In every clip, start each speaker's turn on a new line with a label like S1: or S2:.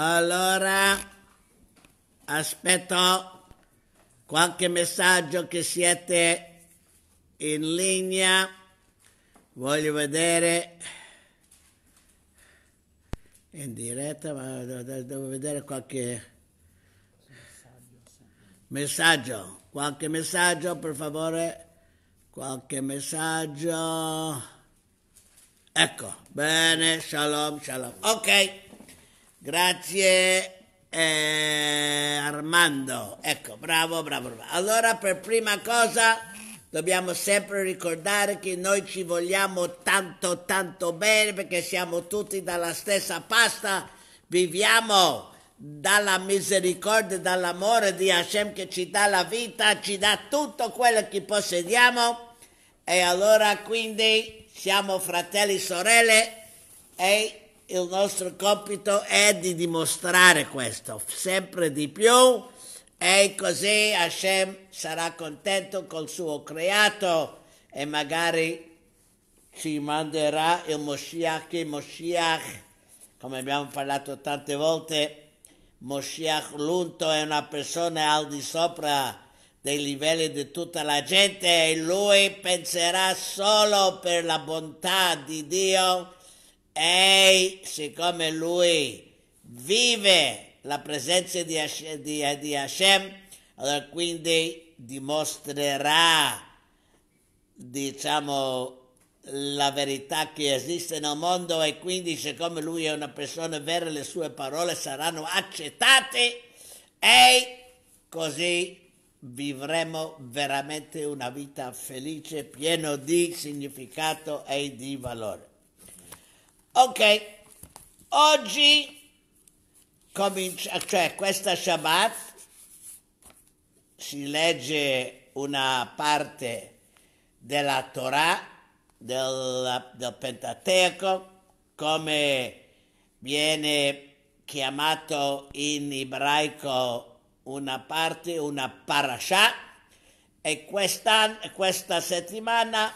S1: Allora, aspetto qualche messaggio che siete in linea. Voglio vedere in diretta, ma devo vedere qualche messaggio. Qualche messaggio, per favore. Qualche messaggio. Ecco, bene, shalom, shalom. Ok. Grazie eh, Armando. Ecco, bravo, bravo, bravo. Allora, per prima cosa, dobbiamo sempre ricordare che noi ci vogliamo tanto, tanto bene perché siamo tutti dalla stessa pasta, viviamo dalla misericordia, dall'amore di Hashem che ci dà la vita, ci dà tutto quello che possediamo e allora quindi siamo fratelli e sorelle e il nostro compito è di dimostrare questo sempre di più e così Hashem sarà contento col suo creato e magari ci manderà il Moshiach, il Moshiach, come abbiamo parlato tante volte, Moshiach l'unto è una persona al di sopra dei livelli di tutta la gente e lui penserà solo per la bontà di Dio Ehi, siccome lui vive la presenza di, Hashem, di, di Hashem allora quindi dimostrerà, diciamo, la verità che esiste nel mondo e quindi siccome lui è una persona vera le sue parole saranno accettate e così vivremo veramente una vita felice, piena di significato e di valore. Ok, oggi comincia, cioè questa Shabbat si legge una parte della Torah, del, del Pentateuco, come viene chiamato in ebraico una parte, una parasha, e questa settimana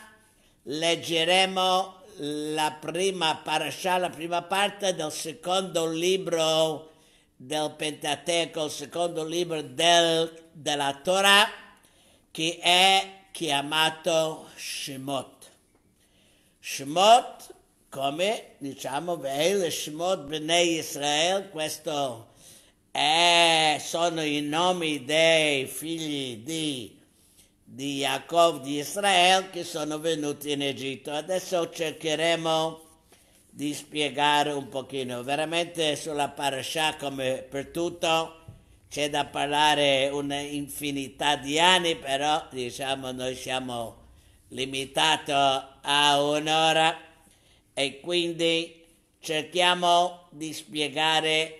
S1: leggeremo la prima parasha, la prima parte del secondo libro del Pentateco, il secondo libro del, della Torah, che è chiamato Shemot. Shemot, come diciamo, Veil Shemot Bnei Israel, questo è, sono i nomi dei figli di di Yaakov di Israele che sono venuti in Egitto. Adesso cercheremo di spiegare un pochino. Veramente sulla parasha, come per tutto, c'è da parlare un'infinità di anni, però diciamo noi siamo limitati a un'ora e quindi cerchiamo di spiegare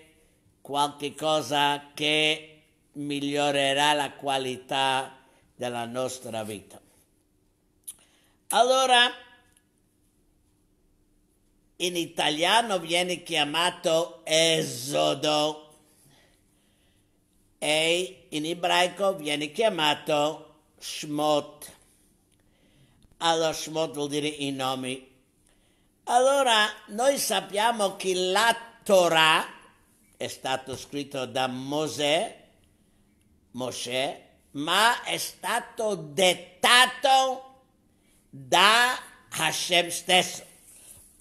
S1: qualche cosa che migliorerà la qualità della nostra vita. Allora, in italiano viene chiamato esodo e in ebraico viene chiamato Shmot. Allora Shmot vuol dire i nomi. Allora noi sappiamo che la Torah è stata scritta da Mosè, Mosè ma è stato dettato da Hashem stesso.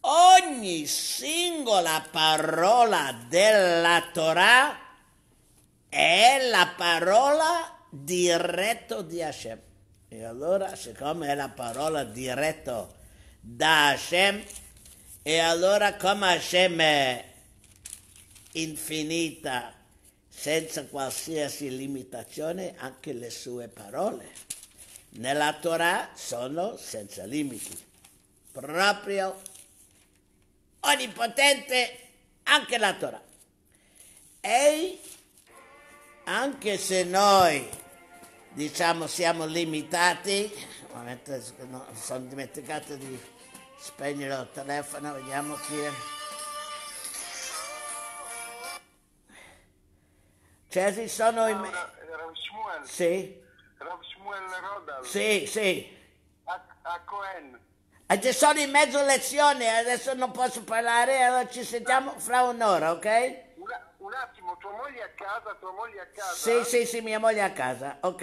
S1: Ogni singola parola della Torah è la parola diretta di Hashem. E allora, siccome è la parola diretta da Hashem, e allora come Hashem è infinita, senza qualsiasi limitazione anche le sue parole. Nella Torah sono senza limiti. Proprio onnipotente anche la Torah. E anche se noi diciamo siamo limitati, sono dimenticato di spegnere il telefono, vediamo chi è. Cioè ci sono... Ah, in... Eh, Rav Shmuel. Sì. Rav Shmuel Rodal. Sì, sì. A, a Cohen. E ci sono in mezzo lezioni, adesso non posso parlare, allora ci sentiamo fra un'ora, ok? Una, un attimo, tua moglie è a casa, tua moglie a casa? Sì, sì, sì, mia moglie è a casa, ok.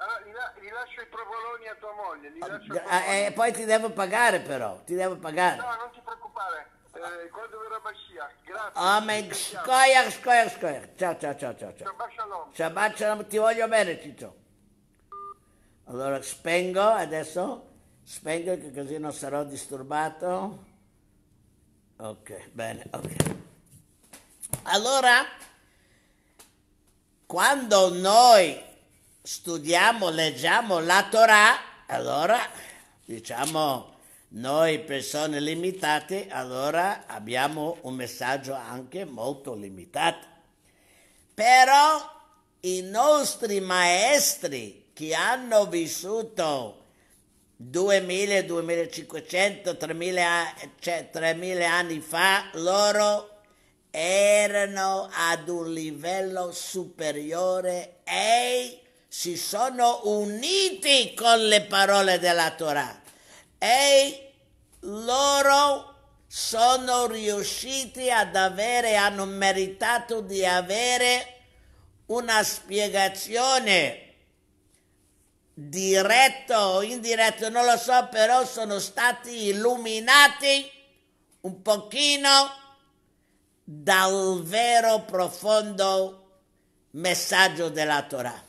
S1: Allora, gli, lascio i provoloni a tua moglie. Li ah, lascio a tua eh, moglie. poi ti devo pagare però, ti devo pagare. No, non עומק שכוייך, שכוייך, שכוייך. Ciao, ciao, צא, צא. שבת שלום. Shabbat Shalom, bene, Ciccio. Allora spengo adesso, spengo che così non sarò disturbato. Ok, bene, ok. Allora, quando noi studiamo, leggiamo la Torah, allora diciamo noi persone limitate allora abbiamo un messaggio anche molto limitato. Però i nostri maestri che hanno vissuto 2000, 2500, 3000, 3000 anni fa, loro erano ad un livello superiore e si sono uniti con le parole della Torah e loro sono riusciti ad avere, hanno meritato di avere una spiegazione diretta o indiretta, non lo so, però sono stati illuminati un pochino dal vero profondo messaggio della Torah.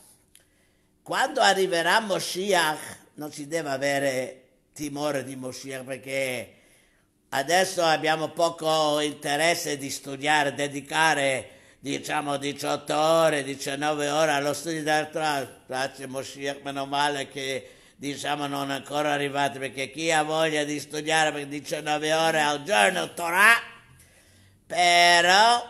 S1: Quando arriverà Moshiach non si deve avere timore di Moshiach perché adesso abbiamo poco interesse di studiare, dedicare diciamo 18 ore, 19 ore allo studio d'altra, grazie Moshiach, meno male che diciamo non ancora arrivati perché chi ha voglia di studiare per 19 ore al giorno Torah, però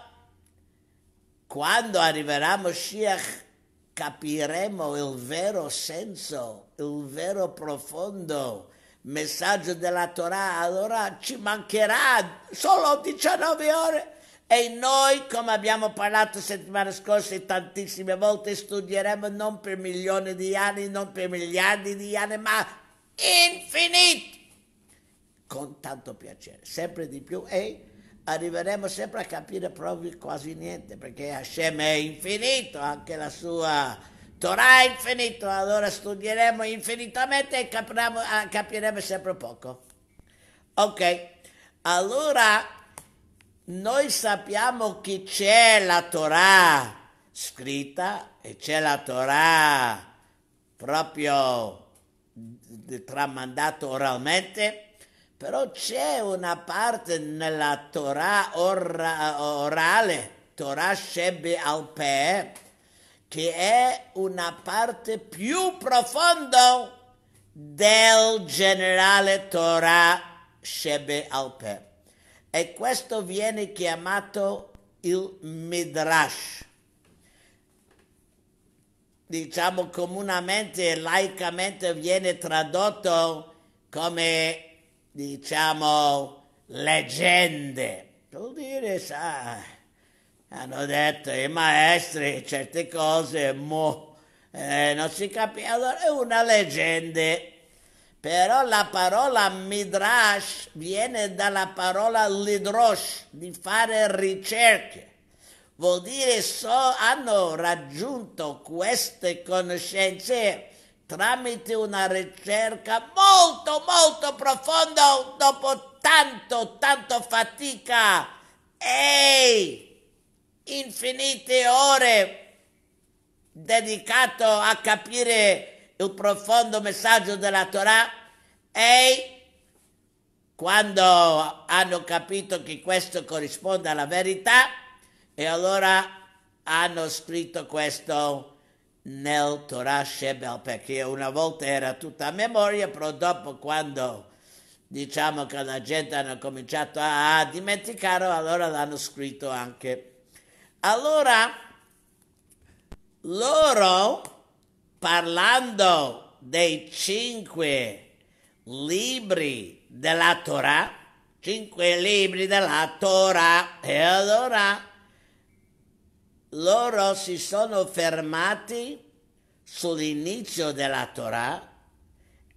S1: quando arriverà Moshiach capiremo il vero senso, il vero profondo messaggio della Torah, allora ci mancherà solo 19 ore e noi, come abbiamo parlato settimana scorsa e tantissime volte, studieremo non per milioni di anni, non per miliardi di anni, ma infiniti, con tanto piacere, sempre di più e arriveremo sempre a capire proprio quasi niente, perché Hashem è infinito, anche la sua Torah è infinito, allora studieremo infinitamente e capiremo, ah, capiremo sempre poco. Ok, allora noi sappiamo che c'è la Torah scritta e c'è la Torah proprio tramandata oralmente, però c'è una parte nella Torah or- orale, Torah Shebe al Peh, che è una parte più profonda del generale Torah Shebe Alpe. E questo viene chiamato il Midrash. Diciamo comunemente e laicamente viene tradotto come, diciamo, leggende. Vuol dire, sai hanno detto i maestri certe cose, mo, eh, non si capisce, allora è una leggenda. Però la parola midrash viene dalla parola lidrosh, di fare ricerche. Vuol dire so, hanno raggiunto queste conoscenze tramite una ricerca molto molto profonda dopo tanto tanto fatica. Ehi! infinite ore dedicato a capire il profondo messaggio della Torah e quando hanno capito che questo corrisponde alla verità e allora hanno scritto questo nel Torah Shebel perché una volta era tutta a memoria però dopo quando diciamo che la gente hanno cominciato a dimenticare allora l'hanno scritto anche allora, loro, parlando dei cinque libri della Torah, cinque libri della Torah, e allora loro si sono fermati sull'inizio della Torah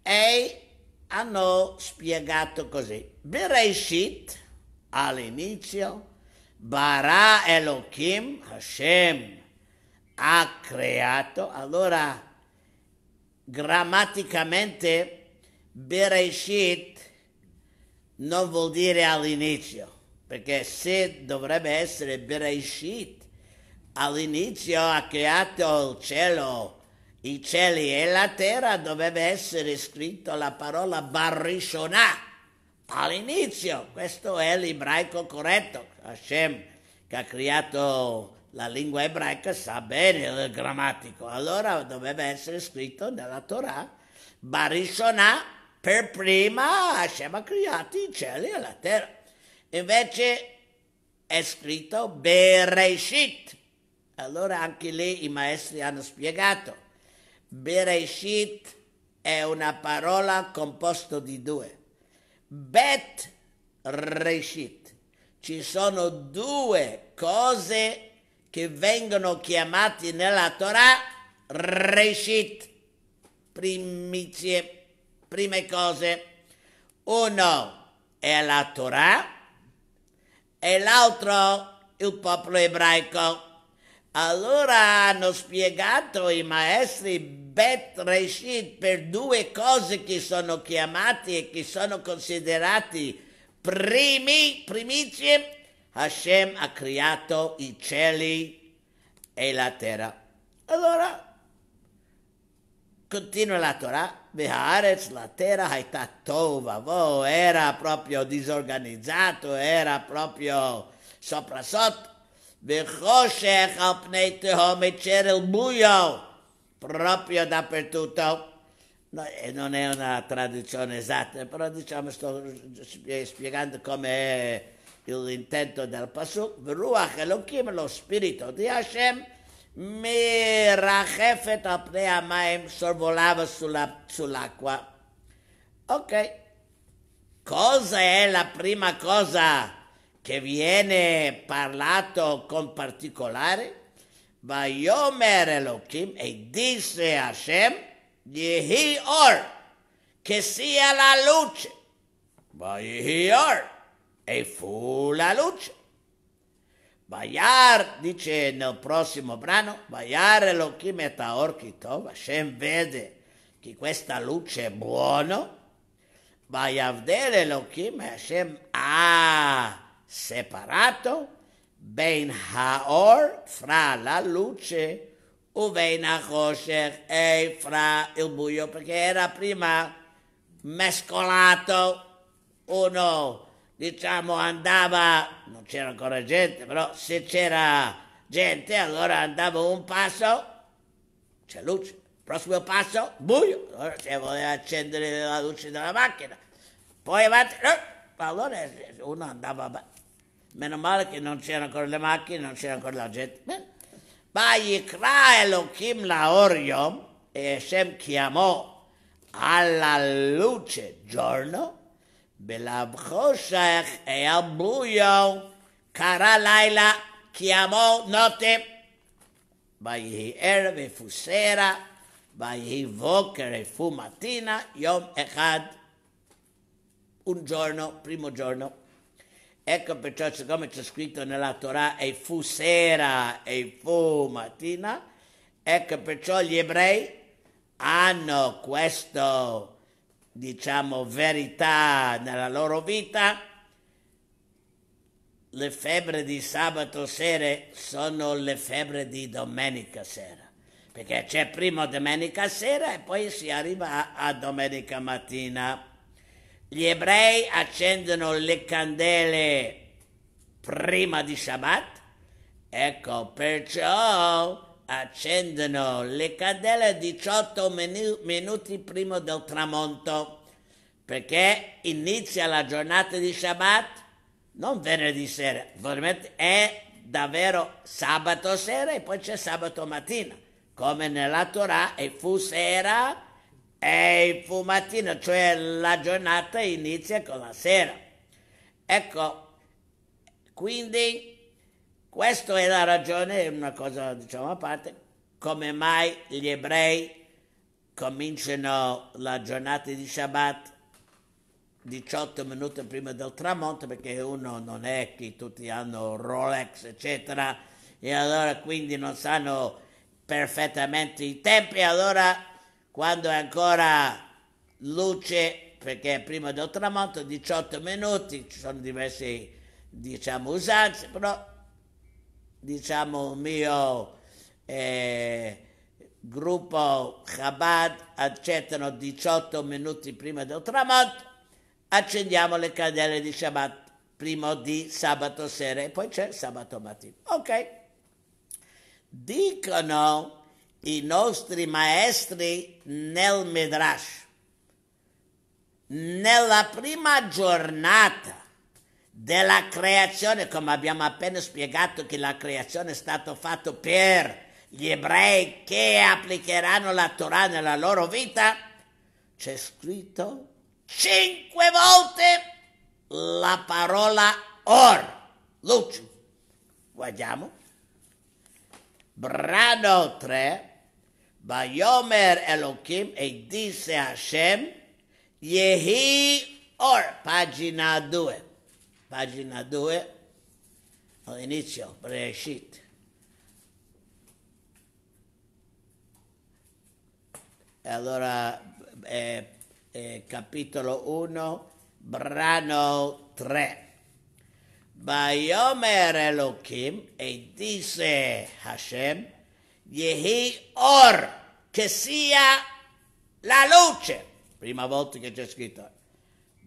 S1: e hanno spiegato così. Bereshit all'inizio, Bara Elohim, Hashem ha creato, allora grammaticamente Bereshit non vuol dire all'inizio, perché se dovrebbe essere Bereshit, all'inizio ha creato il cielo, i cieli e la terra, dovrebbe essere scritto la parola Barishonah, all'inizio, questo è l'ebraico corretto, Hashem che ha creato la lingua ebraica sa bene il grammatico, allora doveva essere scritto nella Torah, Barishonah per prima Hashem ha creato i cieli e la terra, invece è scritto Bereshit, allora anche lì i maestri hanno spiegato, Bereshit è una parola composta di due Bet Reshit. Ci sono due cose che vengono chiamate nella Torah Reshit, primizie, prime cose. Uno è la Torah e l'altro il popolo ebraico. Allora hanno spiegato i maestri Bet Reshit per due cose che sono chiamate e che sono considerate primi, primizie, Hashem ha creato i cieli e la terra. Allora, continua la Torah, Beharez, la terra Haita Tova, era proprio disorganizzato, era proprio sopra sotto, Bechoshech al Pnei Tehom e c'era il buio, proprio dappertutto. No, non è una tradizione esatta, però diciamo sto spiegando come è l'intento del Pasuk. Ruach Elohim, lo spirito di Hashem, mi rachefet apne amaim, sorvolava sulla, sull'acqua. Ok, cosa è la prima cosa che viene parlato con particolare? Vayomer Elohim e disse Hashem, Yehi Or, che sia la luce. Vayehi Or, e fu la luce. Vayar, dice nel prossimo brano, Vayar Elohim et Aor Kitov, Hashem vede che questa luce è buona. Vayavdel Elohim e Hashem ha separato Ben Haor fra la luce o Ben Hosher e fra il buio perché era prima mescolato o no diciamo andava non c'era ancora gente però se c'era gente allora andava un passo c'è luce prossimo passo buio allora se voleva accendere la luce della macchina poi avanti eh, allora uno andava avanti Meno male che non c'erano ancora le macchine, non c'era ancora la gente. Beh. Ma Yikra Elohim Laoriom e Hashem chiamò alla luce giorno, Belabchoshech e Abuyo, Kara Laila, chiamò notte. Ma Erev e fu sera, ma Voker fu mattina, Yom Echad, un giorno, primo giorno. Ecco perciò, siccome c'è scritto nella Torah, e fu sera e fu mattina, ecco perciò gli ebrei hanno questa, diciamo, verità nella loro vita. Le febbre di sabato sera sono le febbre di domenica sera, perché c'è prima domenica sera e poi si arriva a, a domenica mattina. Gli ebrei accendono le candele prima di Shabbat, ecco perciò accendono le candele 18 minu- minuti prima del tramonto, perché inizia la giornata di Shabbat non venerdì sera, è davvero sabato sera e poi c'è sabato mattina, come nella Torah e fu sera è il fumatino, cioè la giornata inizia con la sera. Ecco, quindi questa è la ragione, una cosa diciamo a parte, come mai gli ebrei cominciano la giornata di Shabbat 18 minuti prima del tramonto perché uno non è che tutti hanno Rolex eccetera e allora quindi non sanno perfettamente i tempi allora quando è ancora luce, perché è prima del tramonto, 18 minuti, ci sono diverse diciamo, usanze, però diciamo il mio eh, gruppo Chabad accettano 18 minuti prima del tramonto, accendiamo le candele di Shabbat, primo di sabato sera e poi c'è sabato mattina. Ok? Dicono i nostri maestri nel Midrash. Nella prima giornata della creazione, come abbiamo appena spiegato che la creazione è stata fatta per gli ebrei che applicheranno la Torah nella loro vita, c'è scritto cinque volte la parola or, luce. Guardiamo. Brano 3, Vayomer Elohim e disse Hashem, Yehi Or, pagina 2, pagina 2, all'inizio, Breshit. Allora, eh, eh, capitolo 1, brano 3. Vayomer Elohim e disse Hashem, Yehi Or, che sia la luce. Prima volta che c'è scritto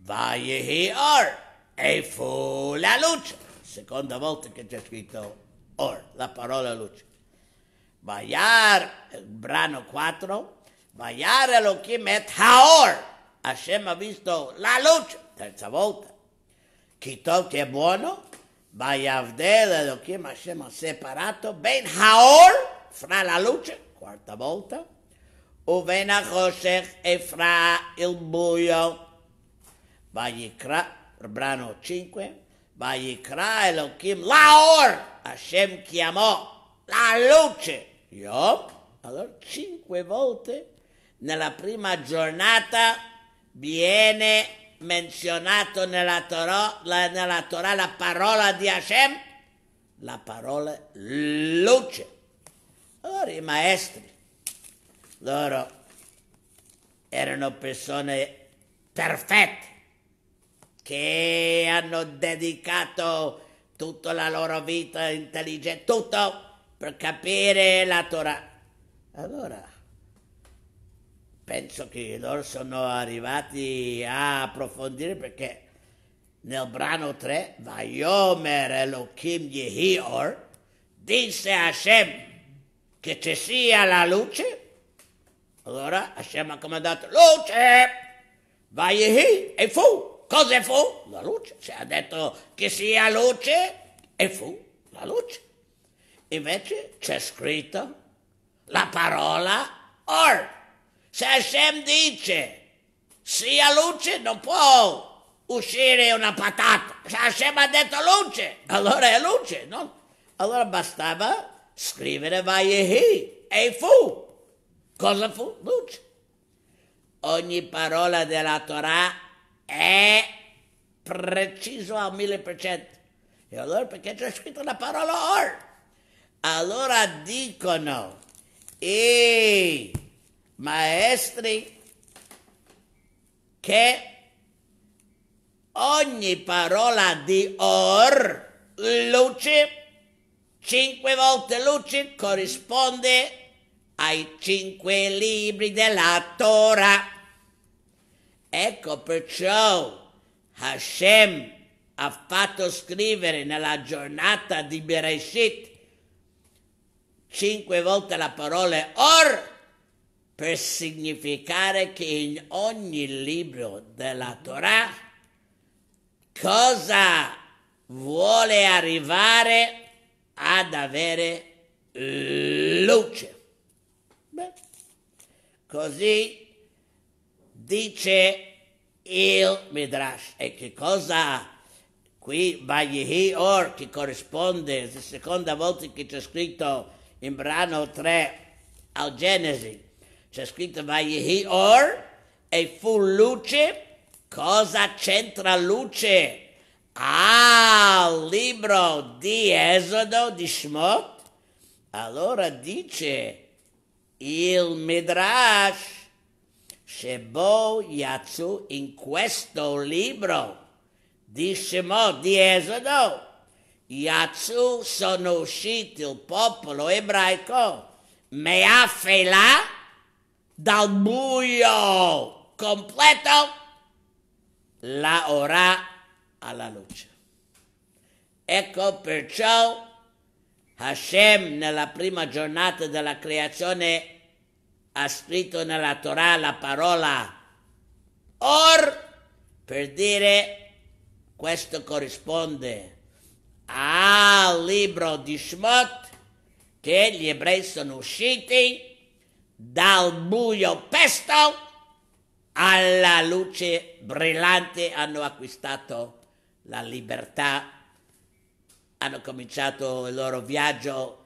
S1: Va Yehi Or, e fu la luce. Seconda volta che c'è scritto Or, la parola luce. Vayar, il brano 4, Vayar Elohim et Haor, Hashem ha visto la luce, terza volta. Kitov che è buono, Vayavdel Elohim, Hashem ha separato ben Haor fra la luce, quarta volta, o vena Choshech e fra il buio. Vayikra, brano 5, Vayikra Elohim Laor, Hashem chiamò la luce. Yom, allora cinque volte nella prima giornata viene menzionato nella Torah, la, nella Torah la parola di Hashem, la parola luce. Allora i maestri, loro erano persone perfette che hanno dedicato tutta la loro vita intelligente, tutto per capire la Torah. Allora, penso che loro sono arrivati a approfondire perché nel brano 3, Vayomer Elohim Yehior, disse Hashem, che ci sia la luce, allora Hashem ha comandato luce, vai e, e fu, cosa fu? La luce, se ha detto che sia luce e fu la luce. Invece c'è scritto la parola or. Se Hashem dice sia luce, non può uscire una patata. Se Hashem ha detto luce, allora è luce, no? Allora bastava scrivere vai e hi e fu. Cosa fu? Luce. Ogni parola della Torah è preciso al mille per cento. E allora perché c'è scritto la parola or? Allora dicono, i maestri, che ogni parola di or, luce, Cinque volte luce corrisponde ai cinque libri della Torah. Ecco perciò Hashem ha fatto scrivere nella giornata di Bereshit cinque volte la parola Or per significare che in ogni libro della Torah cosa vuole arrivare ad avere luce. Beh, così dice il Midrash. E che cosa qui Vayihi Or, che corrisponde, la seconda volta che c'è scritto in brano 3 al Genesi, c'è scritto Vayihi Or e fu luce. Cosa c'entra luce Ah, libro di Esodo di Shmot, allora dice il Midrash, Shebo Yatsu in questo libro di Shemot di Esodo, Yatsu sono usciti il popolo ebraico, meafela dal buio completo, la ora alla luce. Ecco perciò Hashem nella prima giornata della creazione ha scritto nella Torah la parola or per dire questo corrisponde al libro di Shmot che gli ebrei sono usciti dal buio pesto alla luce brillante hanno acquistato la libertà, hanno cominciato il loro viaggio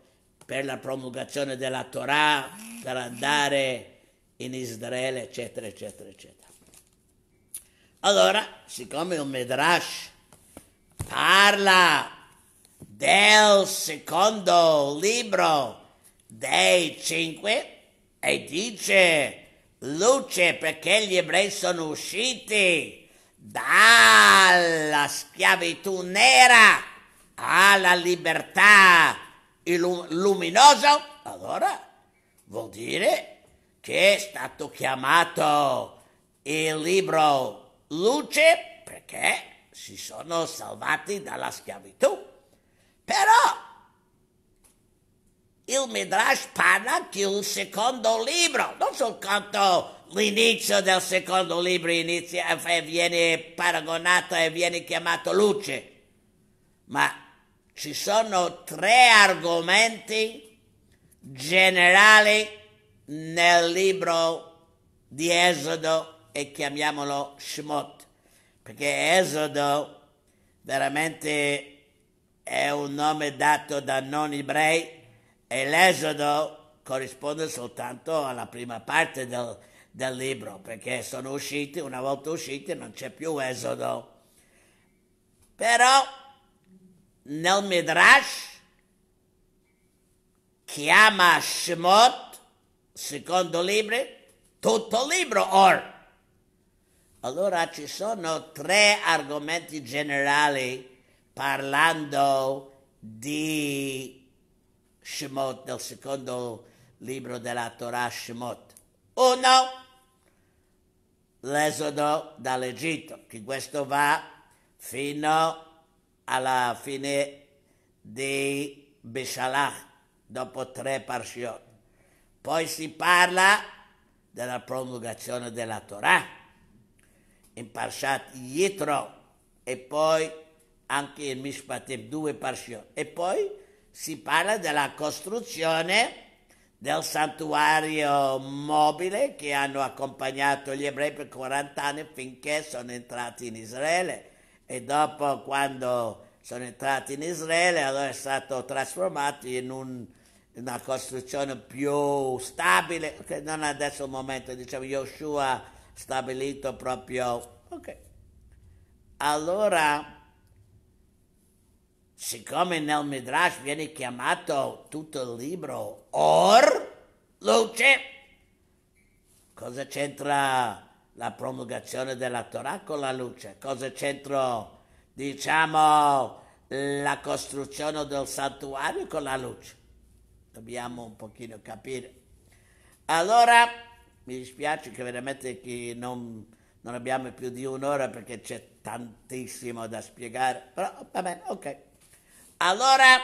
S1: per la promulgazione della Torah, per andare in Israele, eccetera, eccetera, eccetera. Allora, siccome il Medrash parla del secondo libro dei cinque e dice luce perché gli ebrei sono usciti dalla schiavitù nera alla libertà luminosa, allora vuol dire che è stato chiamato il libro luce perché si sono salvati dalla schiavitù. Però il Midrash parla di un secondo libro, non soltanto l'inizio del secondo libro inizia, eh, viene paragonato e viene chiamato luce, ma ci sono tre argomenti generali nel libro di Esodo e chiamiamolo Shemot, perché Esodo veramente è un nome dato da non ebrei e l'esodo corrisponde soltanto alla prima parte del, del libro, perché sono usciti, una volta usciti non c'è più esodo. Però nel Midrash chiama Shemot, secondo libro, tutto il libro or. Allora ci sono tre argomenti generali parlando di Shemot, del secondo libro della Torah Shemot. Uno, l'esodo dall'Egitto, che questo va fino alla fine di Beshalach, dopo tre parshiot. Poi si parla della promulgazione della Torah, in Parshat Yitro, e poi anche in Mishpatim, due parshiot. E poi si parla della costruzione del santuario mobile che hanno accompagnato gli ebrei per 40 anni finché sono entrati in Israele e dopo quando sono entrati in Israele allora è stato trasformato in un, una costruzione più stabile che non adesso il momento diciamo Yoshua stabilito proprio ok allora siccome nel Midrash viene chiamato tutto il libro Or, luce, cosa c'entra la promulgazione della Torah con la luce? Cosa c'entra, diciamo, la costruzione del santuario con la luce? Dobbiamo un pochino capire. Allora, mi dispiace che veramente che non, non abbiamo più di un'ora perché c'è tantissimo da spiegare, però va bene, ok. Allora,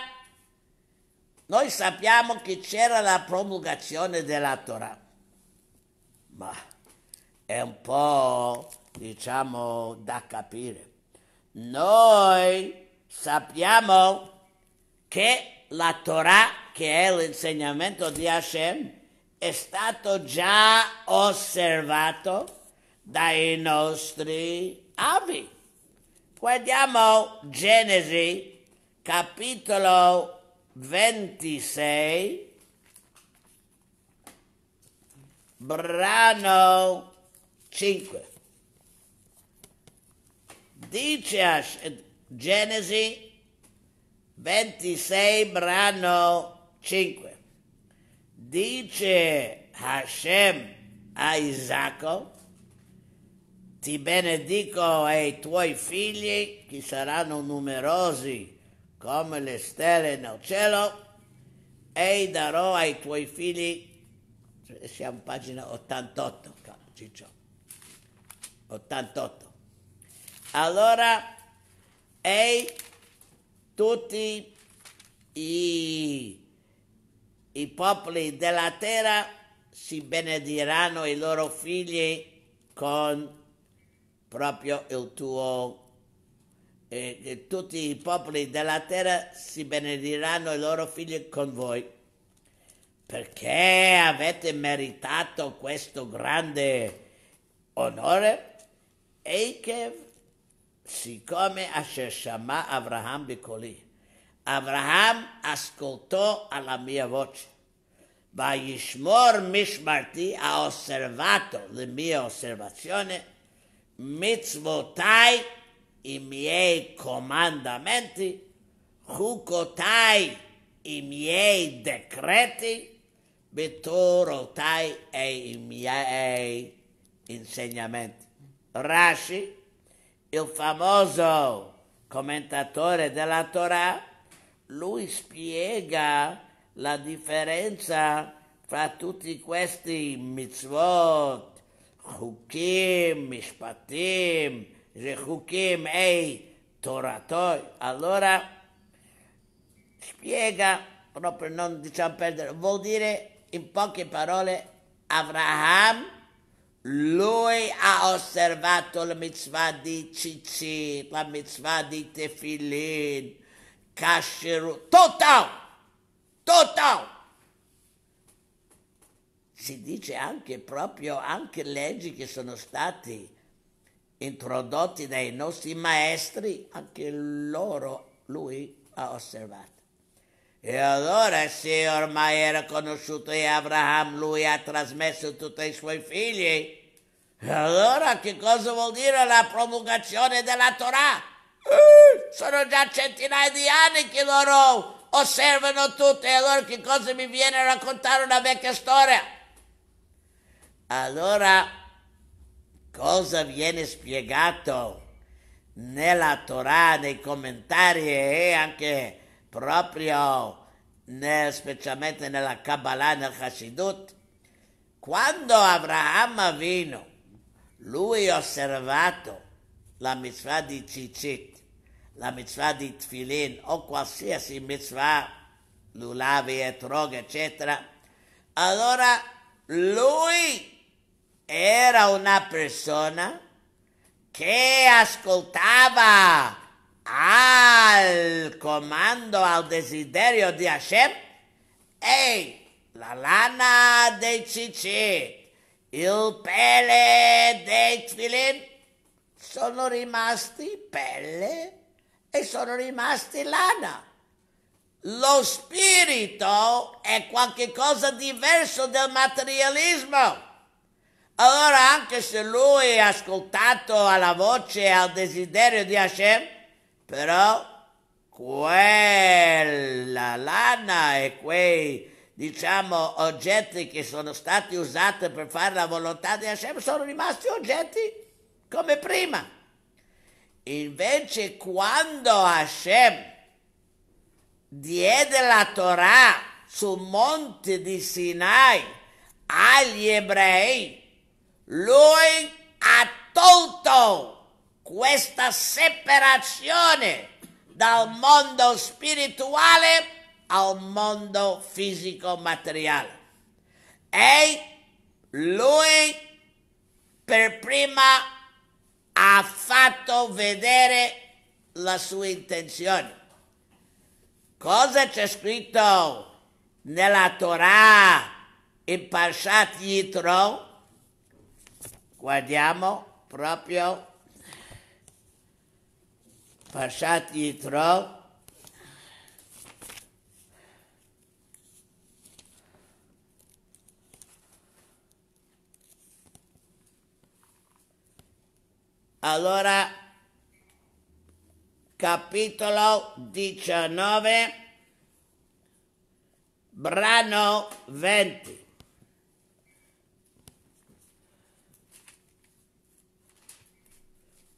S1: noi sappiamo che c'era la promulgazione della Torah, ma è un po', diciamo, da capire. Noi sappiamo che la Torah, che è l'insegnamento di Hashem, è stato già osservato dai nostri avi. Guardiamo Genesi capitolo 26, brano 5. Dice a Genesi 26, brano 5. Dice Hashem a Isacco, ti benedico e ai tuoi figli, che saranno numerosi come le stelle nel cielo, e darò ai tuoi figli, siamo pagina 88, Ciccio, 88. Allora, e tutti i, i popoli della terra si benediranno i loro figli con proprio il tuo e, e tutti i popoli della terra si benediranno i loro figli con voi, perché avete meritato questo grande onore Eichev, che siccome Asher Shama Abraham Bicoli, Abraham ascoltò alla mia voce. ma Vayishmor Mishmarti ha osservato le mie osservazioni, mitzvotai i miei comandamenti, hukotai i miei decreti, betorotai e i miei insegnamenti. Rashi, il famoso commentatore della Torah, lui spiega la differenza fra tutti questi mitzvot, hukim, mishpatim, Rechukim ei Toratoi. Allora spiega, proprio non diciamo perdere, vuol dire in poche parole Abraham, lui ha osservato la mitzvah di Cici, la mitzvah di Tefillin, Kasheru, total, total. Si dice anche proprio, anche leggi che sono stati introdotti dai nostri maestri, anche loro lui ha osservato. E allora se ormai era conosciuto e Abraham lui ha trasmesso tutti i suoi figli, allora che cosa vuol dire la promulgazione della Torah? Eh, sono già centinaia di anni che loro osservano tutto e allora che cosa mi viene a raccontare una vecchia storia? Allora cosa viene spiegato nella Torah, nei commentari e anche proprio nel, specialmente nella Kabbalah, nel Hasidut, quando Abraham vino, lui ha osservato la mitzvah di Cicit, la mitzvah di Tfilin o qualsiasi mitzvah, lulavi, e etrog, eccetera, allora lui era una persona che ascoltava al comando, al desiderio di Hashem, ehi, la lana dei cicci, il pelle dei tfilin, sono rimasti pelle e sono rimasti lana. Lo spirito è qualcosa di diverso del materialismo. Allora anche se lui è ascoltato alla voce e al desiderio di Hashem, però quella lana e quei diciamo oggetti che sono stati usati per fare la volontà di Hashem sono rimasti oggetti come prima. Invece quando Hashem diede la Torah sul monte di Sinai agli ebrei, lui ha tolto questa separazione dal mondo spirituale al mondo fisico materiale. E lui per prima ha fatto vedere la sua intenzione. Cosa c'è scritto nella Torah in Parshat Yitro? guardiamo proprio passati dietro Allora, capitolo 19, brano 20.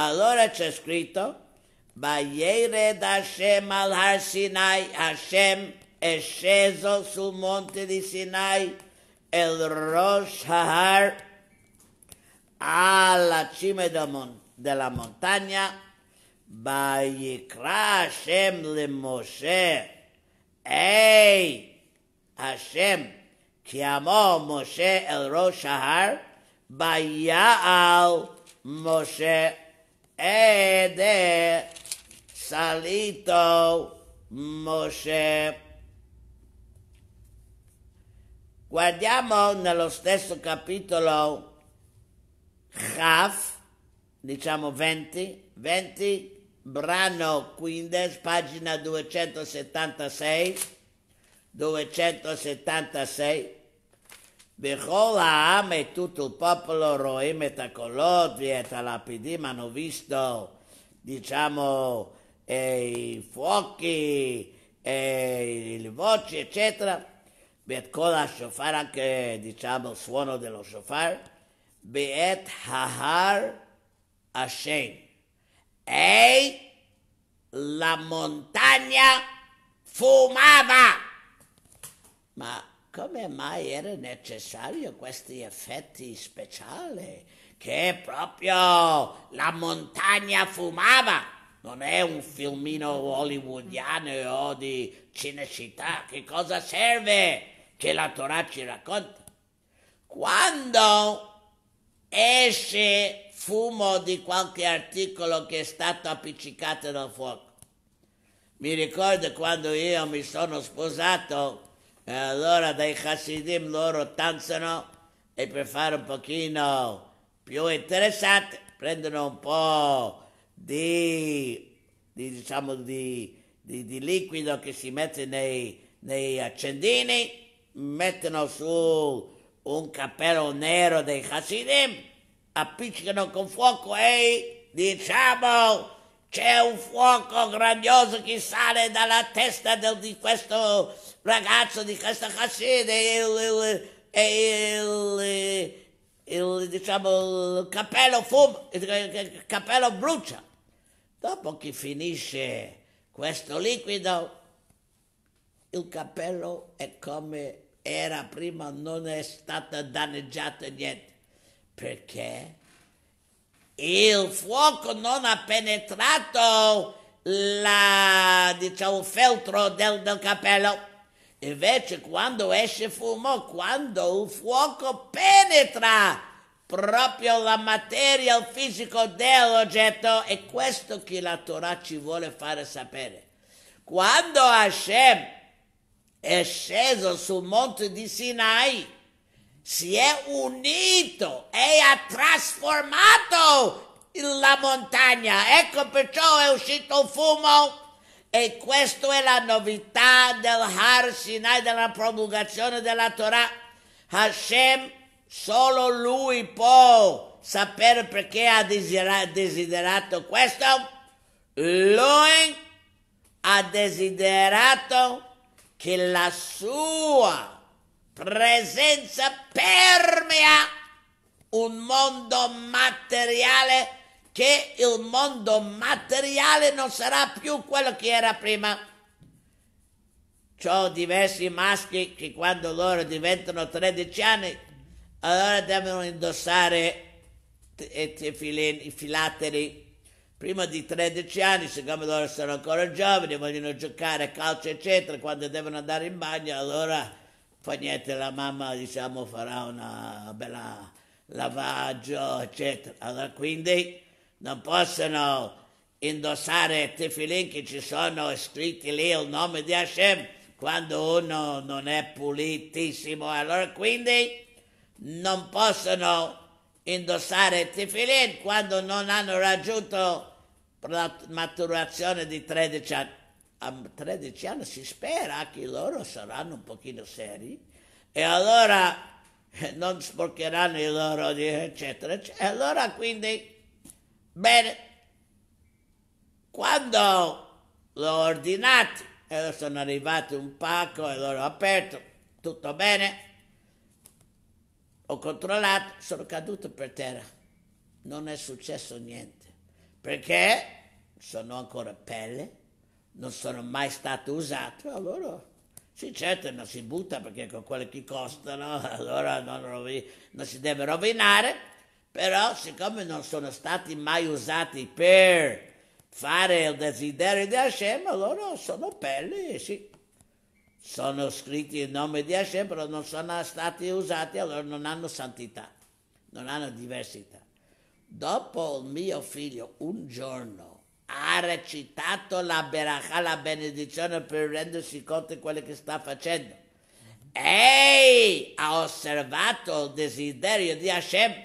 S1: Allora c'è scritto, Vayered Hashem al Har Sinai, Hashem è sceso sul monte di Sinai, el Rosh Hahar, alla cima della montagna, ויקרא השם le היי, השם, כי עמו משה אל ראש ההר, ויעל משה ed è salito Mosè. Guardiamo nello stesso capitolo Chaf, diciamo 20, 20, brano 15, pagina 276, 276. Bechol Ha'am e tutto il popolo Roim et Akolot, et Alapidim hanno visto, diciamo, eh, i fuochi, eh, le voci, eccetera. Bet Kol HaShofar, anche, diciamo, il suono dello shofar. Be'et Hahar Hashem. Ehi, la montagna fumava! Ma come mai era necessario questi effetti speciali? Che proprio la montagna fumava! Non è un filmino hollywoodiano o di cinecittà. Che cosa serve che la Torah ci racconta? Quando esce fumo di qualche articolo che è stato appiccicato dal fuoco. Mi ricordo quando io mi sono sposato e allora dai Hasidim loro danzano e per fare un pochino più interessante prendono un po' di, di diciamo, di, di, di, liquido che si mette nei, nei accendini, mettono su un cappello nero dei Hasidim, appiccicano con fuoco e diciamo c'è un fuoco grandioso che sale dalla testa del, di questo ragazzo, di questa cassina e il, il, il, diciamo, il cappello, fuma, il cappello brucia. Dopo che finisce questo liquido, il capello è come era prima, non è stato danneggiato niente. Perché? il fuoco non ha penetrato la, diciamo, il feltro del, del cappello. Invece quando esce fumo, quando il fuoco penetra proprio la materia, il fisico dell'oggetto, è questo che la Torah ci vuole fare sapere. Quando Hashem è sceso sul monte di Sinai, si è unito e ha trasformato la montagna. Ecco perciò è uscito fumo. E questa è la novità del Har Sinai, della promulgazione della Torah. Hashem, solo lui può sapere perché ha desiderato questo. Lui ha desiderato che la sua presenza permea un mondo materiale che il mondo materiale non sarà più quello che era prima. Ho diversi maschi che quando loro diventano 13 anni, allora devono indossare i filateri. Prima di 13 anni, siccome loro sono ancora giovani, vogliono giocare a calcio, eccetera, quando devono andare in bagno, allora fa niente, la mamma diciamo farà una bella lavaggio, eccetera. Allora, quindi non possono indossare tefilin che ci sono scritti lì il nome di Hashem quando uno non è pulitissimo. Allora, quindi non possono indossare tefilin quando non hanno raggiunto la maturazione di 13 anni a 13 anni si spera che loro saranno un pochino seri e allora eh, non sporcheranno i loro eccetera eccetera. E allora quindi, bene, quando l'ho ordinato e sono arrivato un pacco e l'ho aperto, tutto bene, ho controllato, sono caduto per terra, non è successo niente, perché sono ancora pelle non sono mai state usate, allora sì certo non si butta perché con quelli che costano allora non, rovin- non si deve rovinare, però siccome non sono stati mai usati per fare il desiderio di Hashem, allora sono pelli, sì. Sono scritti il nome di Hashem, però non sono stati usati, allora non hanno santità, non hanno diversità. Dopo il mio figlio, un giorno, ha recitato la berachà, la benedizione per rendersi conto di quello che sta facendo. Ehi, ha osservato il desiderio di Hashem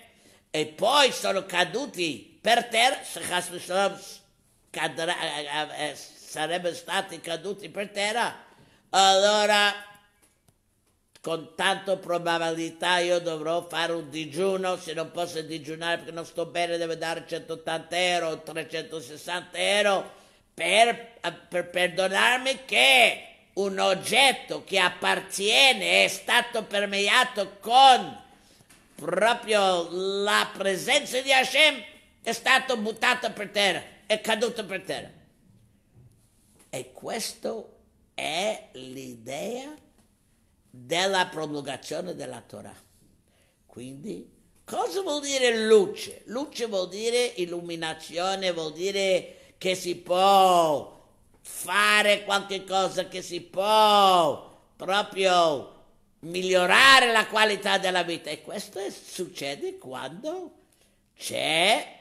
S1: e poi sono caduti per terra, se Hashem cadrà, eh, eh, eh, sarebbero stati caduti per terra, allora con tanto probabilità io dovrò fare un digiuno, se non posso digiunare perché non sto bene devo dare 180 euro, 360 euro per, per perdonarmi che un oggetto che appartiene è stato permeato con proprio la presenza di Hashem è stato buttato per terra, è caduto per terra. E questa è l'idea della promulgazione della Torah. Quindi, cosa vuol dire luce? Luce vuol dire illuminazione, vuol dire che si può fare qualche cosa, che si può proprio migliorare la qualità della vita. E questo succede quando c'è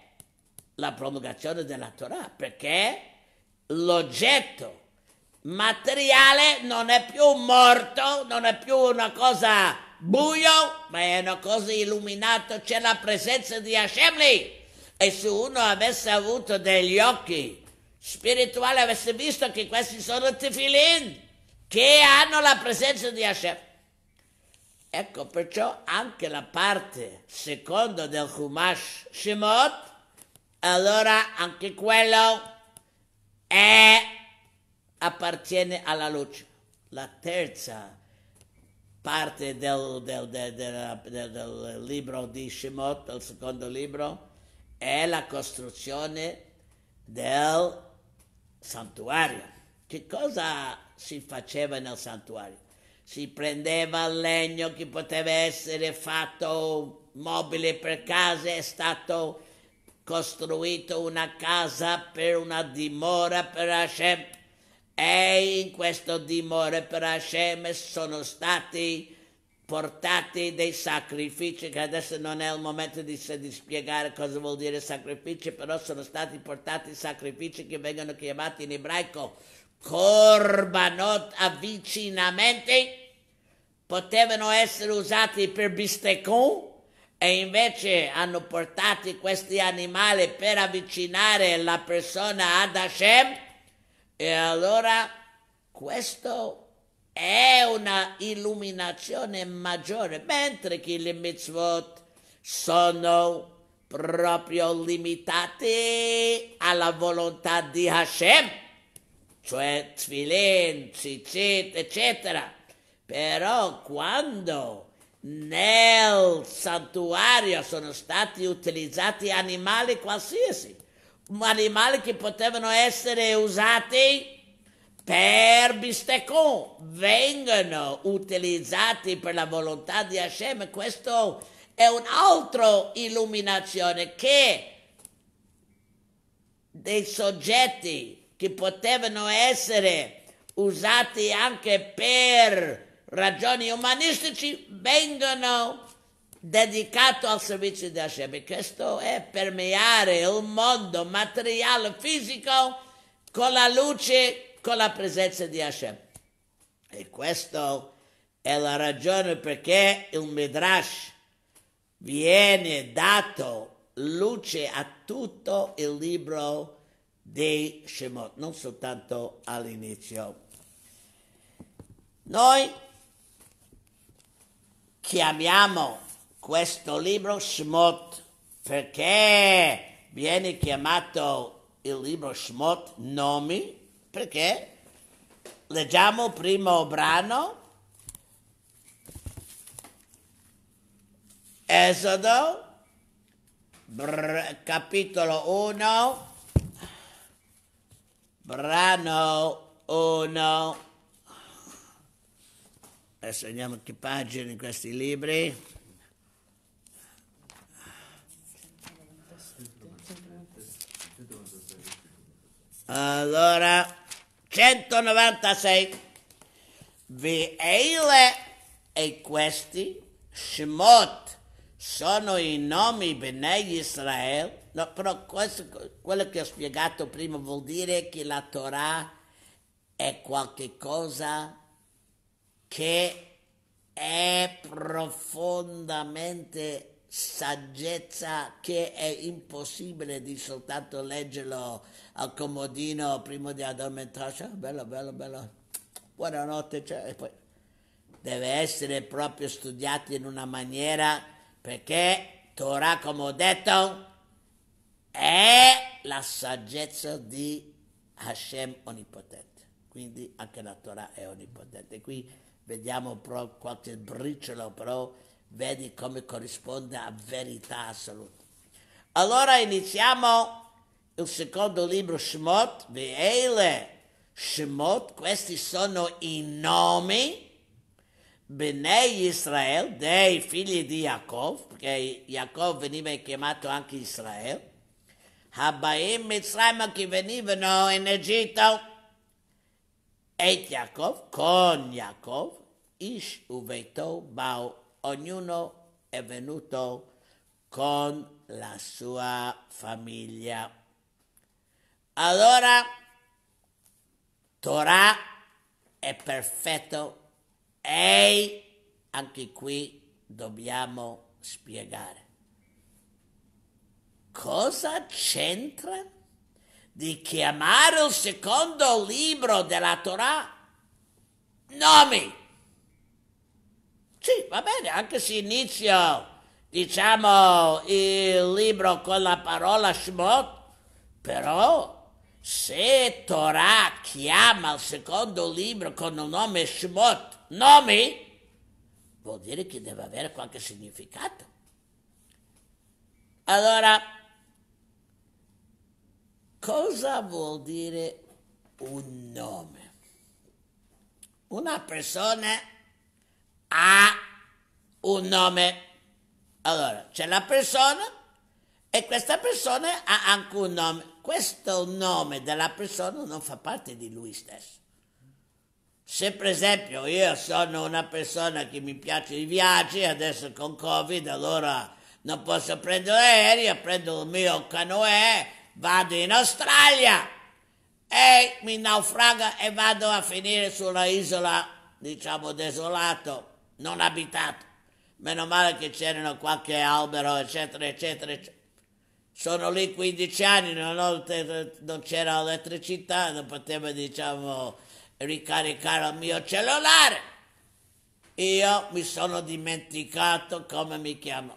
S1: la promulgazione della Torah, perché l'oggetto materiale non è più morto, non è più una cosa buio, ma è una cosa illuminata, c'è la presenza di Hashem lì. E se uno avesse avuto degli occhi spirituali, avesse visto che questi sono tefilin, che hanno la presenza di Hashem. Ecco perciò anche la parte seconda del Humash Shemot, allora anche quello è appartiene alla luce. La terza parte del, del, del, del libro di Shemot, il secondo libro, è la costruzione del santuario. Che cosa si faceva nel santuario? Si prendeva legno che poteva essere fatto mobile per casa, è stato costruito una casa per una dimora per Hashem e in questo dimore per Hashem sono stati portati dei sacrifici, che adesso non è il momento di, di, spiegare cosa vuol dire sacrifici, però sono stati portati sacrifici che vengono chiamati in ebraico korbanot, avvicinamenti, potevano essere usati per bisteccon, e invece hanno portato questi animali per avvicinare la persona ad Hashem, e allora questo è una illuminazione maggiore, mentre che le mitzvot sono proprio limitate alla volontà di Hashem, cioè tfilin, tzitzit, eccetera. Però quando nel santuario sono stati utilizzati animali qualsiasi, animali che potevano essere usati per bisteccon vengono utilizzati per la volontà di Hashem. Questo è un'altra illuminazione che dei soggetti che potevano essere usati anche per ragioni umanistici vengono dedicato al servizio di Hashem. E Questo è permeare il mondo materiale, fisico, con la luce, con la presenza di Hashem. E questa è la ragione perché il Midrash viene dato luce a tutto il libro dei Shemot, non soltanto all'inizio. Noi chiamiamo questo libro Shmot perché viene chiamato il libro Shmot nomi? Perché leggiamo il primo brano Esodo br- capitolo 1 brano 1 adesso andiamo che pagine in questi libri Allora, 196. Vi Veile e questi, Shemot, sono i nomi Bnei Israel. No, però questo, quello che ho spiegato prima vuol dire che la Torah è qualcosa che è profondamente saggezza che è impossibile di soltanto leggerlo al comodino prima di addormentarsi, ah, bello, bello, bello, buonanotte, cioè, e poi deve essere proprio studiato in una maniera perché Torah, come ho detto, è la saggezza di Hashem Onnipotente. Quindi anche la Torah è onnipotente. Qui vediamo però qualche briciolo, però vedi come corrisponde a verità assoluta. Allora iniziamo il secondo libro Shemot, Ve'ele Shemot, questi sono i nomi Benei Israel, dei figli di Yaakov, perché Yaakov veniva chiamato anche Israel, Habaim Mitzrayim che venivano in Egitto, e Yaakov, con Yaakov, Ish Uveto Bao, ognuno è venuto con la sua famiglia. Allora, Torah è perfetto. Ehi, anche qui dobbiamo spiegare. Cosa c'entra di chiamare il secondo libro della Torah nomi? Sì, va bene, anche se inizio, diciamo, il libro con la parola Shemot, però se Torah chiama il secondo libro con il nome Shemot, nomi, vuol dire che deve avere qualche significato. Allora, cosa vuol dire un nome? Una persona ha un nome. Allora, c'è la persona e questa persona ha anche un nome. Questo nome della persona non fa parte di lui stesso. Se per esempio io sono una persona che mi piace i viaggi, adesso con Covid allora non posso prendere l'aereo, prendo il mio canoe, vado in Australia e mi naufraga e vado a finire sulla isola, diciamo, desolato, non abitato. Meno male che c'erano qualche albero, eccetera, eccetera, eccetera. Sono lì 15 anni, non, ho, non c'era elettricità, non potevo diciamo, ricaricare il mio cellulare. Io mi sono dimenticato come mi chiamo.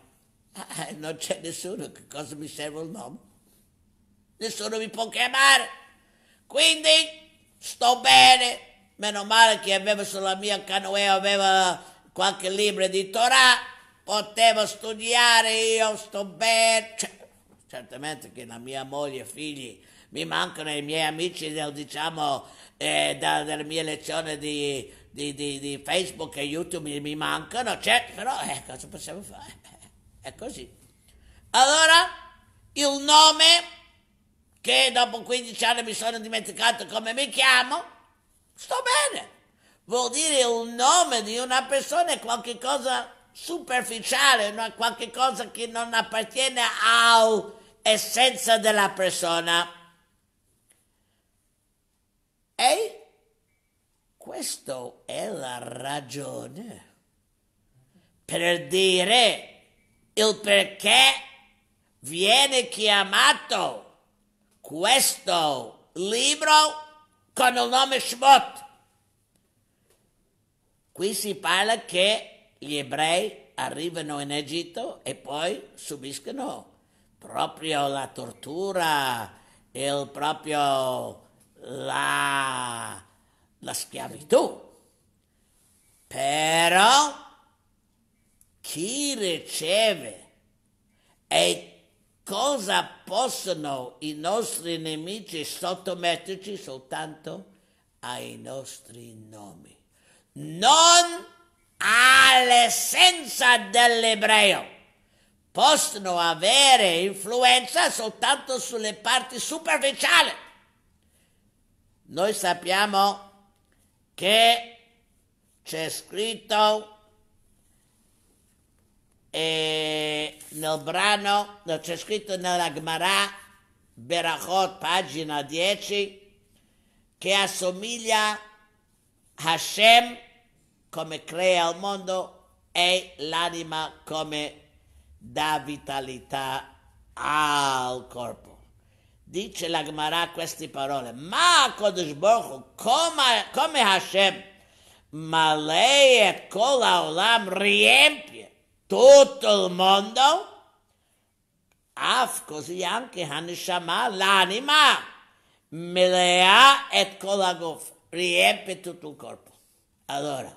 S1: Ah, eh, non c'è nessuno, che cosa mi serve il nome? Nessuno mi può chiamare. Quindi sto bene. Meno male che avevo sulla mia canoe, aveva qualche libro di Torah, potevo studiare, io sto bene. Cioè, certamente che la mia moglie e figli mi mancano, i miei amici, diciamo, eh, da, dalle mie lezioni di, di, di, di, Facebook e YouTube mi mancano, certo, però eh, cosa possiamo fare? Eh, è così. Allora, il nome che dopo 15 anni mi sono dimenticato come mi chiamo, sto bene. Vuol dire il nome di una persona è qualcosa superficiale, qualche cosa che non appartiene al essenza della persona. E questa è la ragione per dire il perché viene chiamato questo libro con il nome Shemot. Qui si parla che gli ebrei arrivano in Egitto e poi subiscono proprio la tortura, e proprio la, la schiavitù. Però chi riceve e cosa possono i nostri nemici sottometterci soltanto ai nostri nomi, non all'essenza dell'ebreo possono avere influenza soltanto sulle parti superficiali. Noi sappiamo che c'è scritto eh, nel brano, c'è scritto nella Gemara Berachot, pagina 10, che assomiglia a Hashem come crea il mondo e l'anima come dà vitalità al corpo. Dice la Gemara queste parole, ma Kodesh Baruch come, come Hashem, ma lei e Kola Olam riempie tutto il mondo, af così anche Hanishama, l'anima, melea et Kola Gof, riempie tutto il corpo. Allora,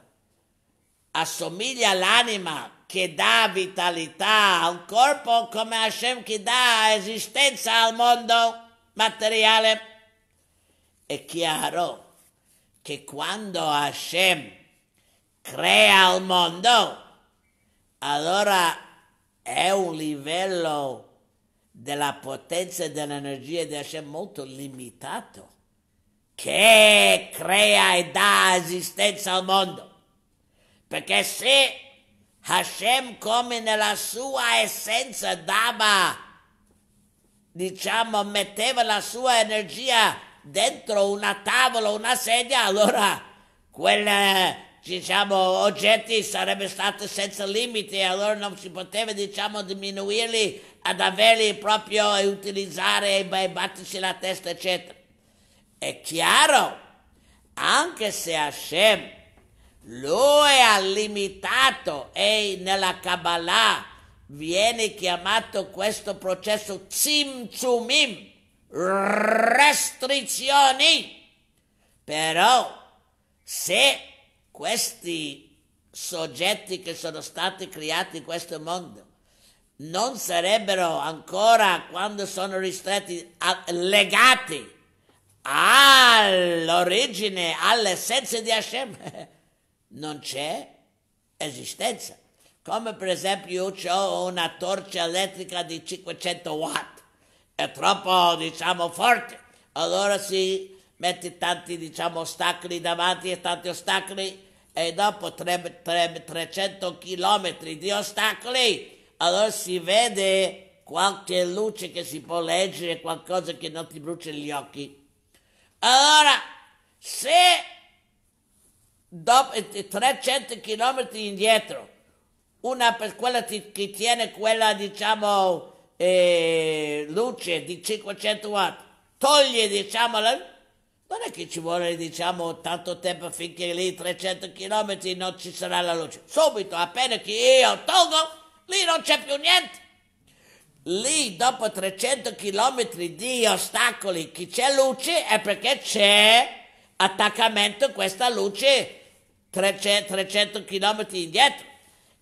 S1: assomiglia all'anima che dà vitalità al corpo come Hashem che dà esistenza al mondo materiale. È chiaro che quando Hashem crea il mondo, allora è un livello della potenza e dell'energia di Hashem molto limitato che crea e dà esistenza al mondo. Perché se Hashem come nella sua essenza dava, diciamo, metteva la sua energia dentro una tavola, una sedia, allora quei diciamo, oggetti sarebbe stati senza limiti, allora non si poteva diciamo, diminuirli ad averli proprio e utilizzare e battersi la testa, eccetera. È chiaro, anche se Hashem lui ha limitato e nella Kabbalah viene chiamato questo processo Tzimtzumim, restrizioni. Però se questi soggetti che sono stati creati in questo mondo non sarebbero ancora, quando sono ristretti, legati all'origine, all'essenza di Hashem, non c'è esistenza. Come per esempio io ho una torcia elettrica di 500 watt, è troppo diciamo forte, allora si mette tanti diciamo ostacoli davanti e tanti ostacoli e dopo 300 km di ostacoli, allora si vede qualche luce che si può leggere, qualcosa che non ti brucia gli occhi. Allora, se dopo, 300 eh, km eh, indietro, una per quella ti, che tiene quella, diciamo, eh, luce di 500 watt, toglie, diciamo, la, non è che ci vuole, diciamo, tanto tempo finché lì 300 km non ci sarà la luce. Subito, appena che io tolgo, lì non c'è più niente. Lì, dopo 300 km di ostacoli, che c'è luce è perché c'è attaccamento questa luce 300, 300 km indietro.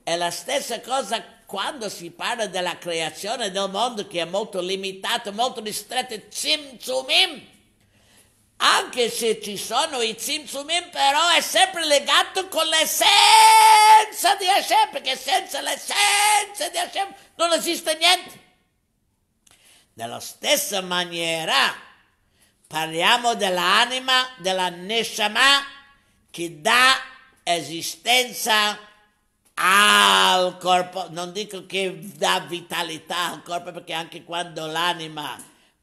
S1: È la stessa cosa quando si parla della creazione del mondo che è molto limitato, molto ristretto, Tsimtsumim. Anche se ci sono i Tsimtsumim, però è sempre legato con l'essenza di Hashem, perché senza l'essenza di Hashem non esiste niente. Nella stessa maniera parliamo dell'anima, della neshama, che dà esistenza al corpo, non dico che dà vitalità al corpo perché anche quando l'anima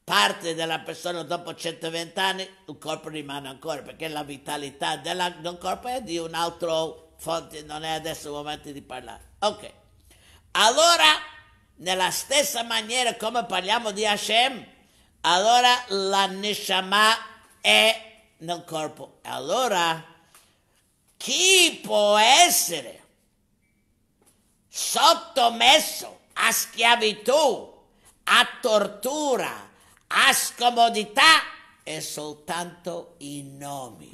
S1: parte della persona dopo 120 anni, il corpo rimane ancora perché la vitalità della, del corpo è di un'altra fonte, non è adesso il momento di parlare. Ok, allora nella stessa maniera come parliamo di Hashem, allora la Neshama è nel corpo. Allora chi può essere sottomesso a schiavitù, a tortura, a scomodità è soltanto i nomi.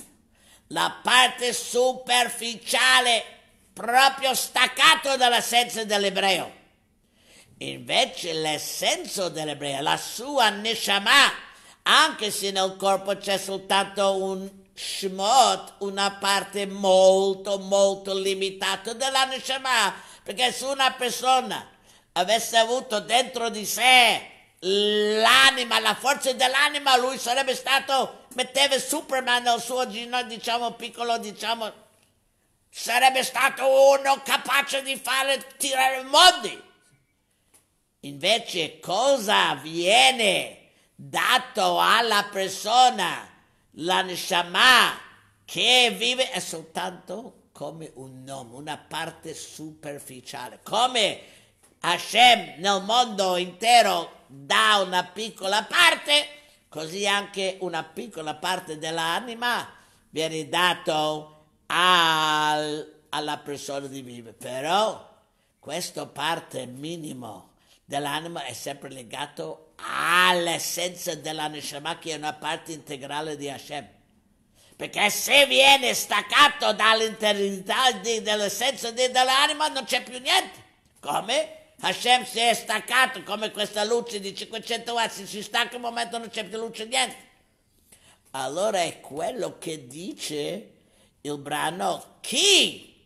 S1: La parte superficiale proprio staccato dall'essenza dell'ebreo. Invece l'essenza dell'ebreo, la sua neshama, anche se nel corpo c'è soltanto un Shmot una parte molto molto limitata della Neshama, perché se una persona avesse avuto dentro di sé l'anima, la forza dell'anima, lui sarebbe stato, metteva Superman nel suo ginocchio, diciamo piccolo, diciamo, sarebbe stato uno capace di fare tirare mondi. Invece cosa viene dato alla persona? la neshama che vive è soltanto come un nome, una parte superficiale, come Hashem nel mondo intero dà una piccola parte, così anche una piccola parte dell'anima viene data al, alla persona di vivere, però questa parte minimo dell'anima è sempre legato ha ah, l'essenza della Neshama che è una parte integrale di Hashem. Perché se viene staccato dall'integrità dell'essenza dell'anima non c'è più niente. Come? Hashem si è staccato come questa luce di 500 watt, si, si stacca un momento non c'è più luce, niente. Allora è quello che dice il brano, chi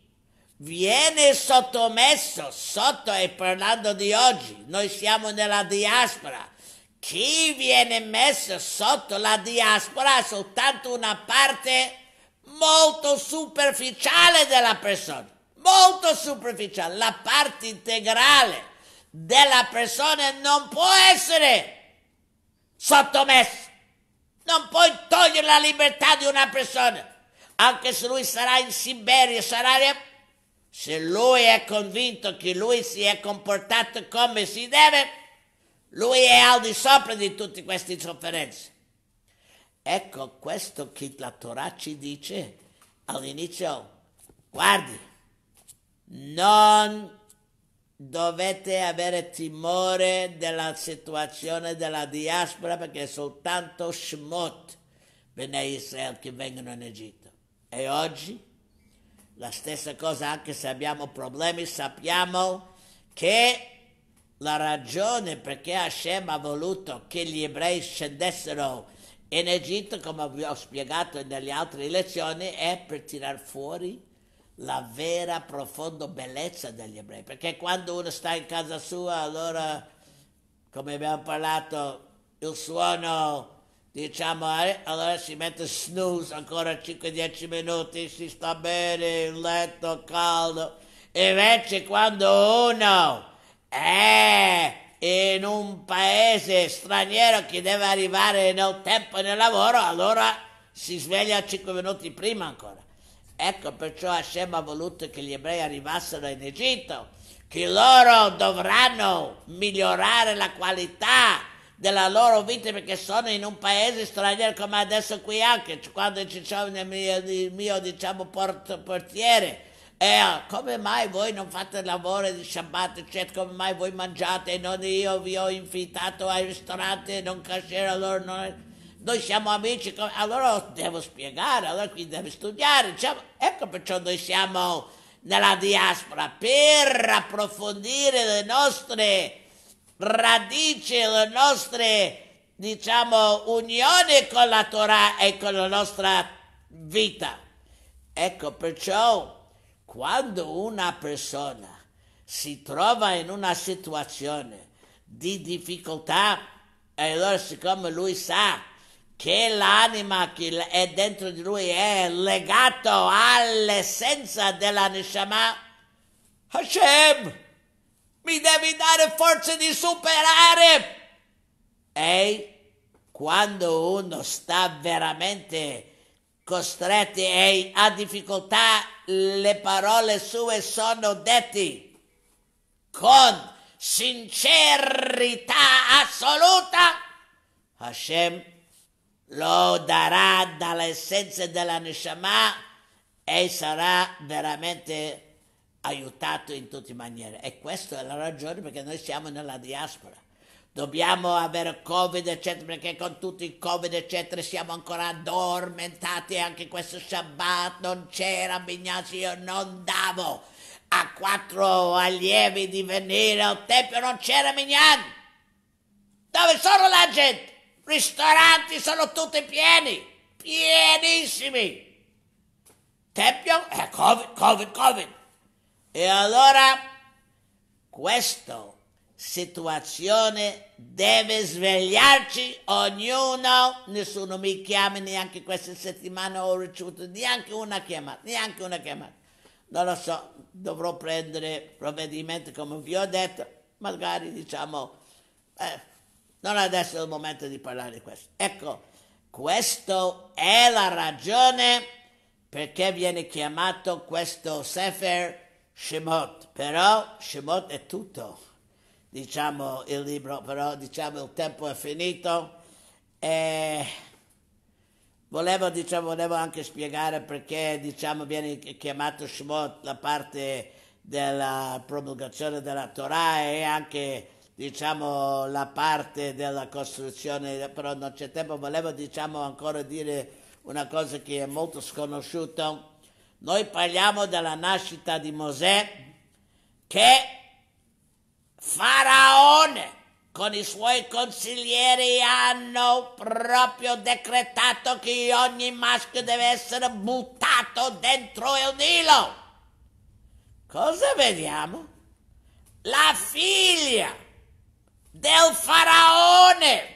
S1: viene sottomesso, sotto e parlando di oggi, noi siamo nella diaspora, chi viene messo sotto la diaspora è soltanto una parte molto superficiale della persona, molto superficiale, la parte integrale della persona non può essere sottomessa, non puoi togliere la libertà di una persona, anche se lui sarà in Siberia, sarà se lui è convinto che lui si è comportato come si deve, lui è al di sopra di tutte queste sofferenze. Ecco questo che la Torah ci dice all'inizio. Guardi, non dovete avere timore della situazione della diaspora perché è soltanto Shemot Bene Israele che vengono in Egitto. E oggi la stessa cosa, anche se abbiamo problemi, sappiamo che la ragione perché Hashem ha voluto che gli ebrei scendessero in Egitto, come vi ho spiegato nelle altre lezioni, è per tirar fuori la vera profonda bellezza degli ebrei. Perché quando uno sta in casa sua, allora, come abbiamo parlato, il suono diciamo, eh, allora si mette snooze ancora 5-10 minuti, si sta bene, il letto caldo. Invece quando uno eh! in un paese straniero chi deve arrivare nel tempo e nel lavoro, allora si sveglia 5 minuti prima ancora. Ecco perciò Hashem ha voluto che gli ebrei arrivassero in Egitto, che loro dovranno migliorare la qualità della loro vita perché sono in un paese straniero come adesso qui anche, quando ci sono il mio, nel mio diciamo, port- portiere eh, come mai voi non fate lavoro di Shabbat, eccetera, cioè, come mai voi mangiate e non io vi ho invitato ai ristoranti e non cascere allora non noi siamo amici, allora devo spiegare, allora qui devo studiare, diciamo, ecco perciò noi siamo nella diaspora per approfondire le nostre radici, le nostre, diciamo, unioni con la Torah e con la nostra vita. Ecco perciò quando una persona si trova in una situazione di difficoltà, e allora siccome lui sa che l'anima che è dentro di lui è legata all'essenza della Neshama, Hashem, mi devi dare forza di superare! E quando uno sta veramente costretti e a difficoltà, le parole sue sono dette con sincerità assoluta, Hashem lo darà dall'essenza della Neshama e sarà veramente aiutato in tutte le maniere. E questa è la ragione perché noi siamo nella diaspora dobbiamo avere covid eccetera perché con tutto il covid eccetera siamo ancora addormentati anche questo shabbat non c'era Bignasi io non davo a quattro allievi di venire al tempio non c'era Mignan dove sono la gente? ristoranti sono tutti pieni pienissimi tempio è eh, covid covid covid e allora questo situazione deve svegliarci ognuno, nessuno mi chiama neanche questa settimana ho ricevuto neanche una chiamata, neanche una chiamata. Non lo so, dovrò prendere provvedimenti come vi ho detto, magari diciamo, eh, non adesso è il momento di parlare di questo. Ecco, questa è la ragione perché viene chiamato questo Sefer Shemot, però Shemot è tutto diciamo il libro, però diciamo il tempo è finito. E volevo, diciamo, volevo anche spiegare perché diciamo, viene chiamato Shemot la parte della promulgazione della Torah e anche diciamo, la parte della costruzione, però non c'è tempo, volevo diciamo, ancora dire una cosa che è molto sconosciuta. Noi parliamo della nascita di Mosè che Faraone con i suoi consiglieri hanno proprio decretato che ogni maschio deve essere buttato dentro il nilo. Cosa vediamo? La figlia del faraone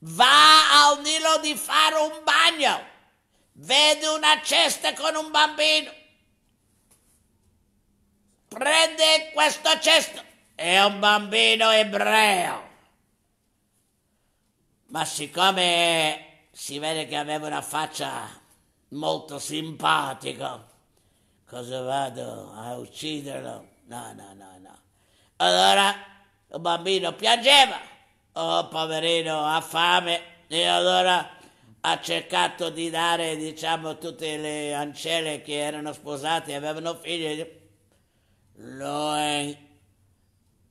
S1: va al Nilo di fare un bagno, vede una cesta con un bambino, prende questa cesta, è un bambino ebreo. Ma siccome si vede che aveva una faccia molto simpatica, cosa vado a ucciderlo? No, no, no, no. Allora il bambino piangeva, oh poverino ha fame, e allora ha cercato di dare, diciamo, tutte le ancelle che erano sposate e avevano figli. Lui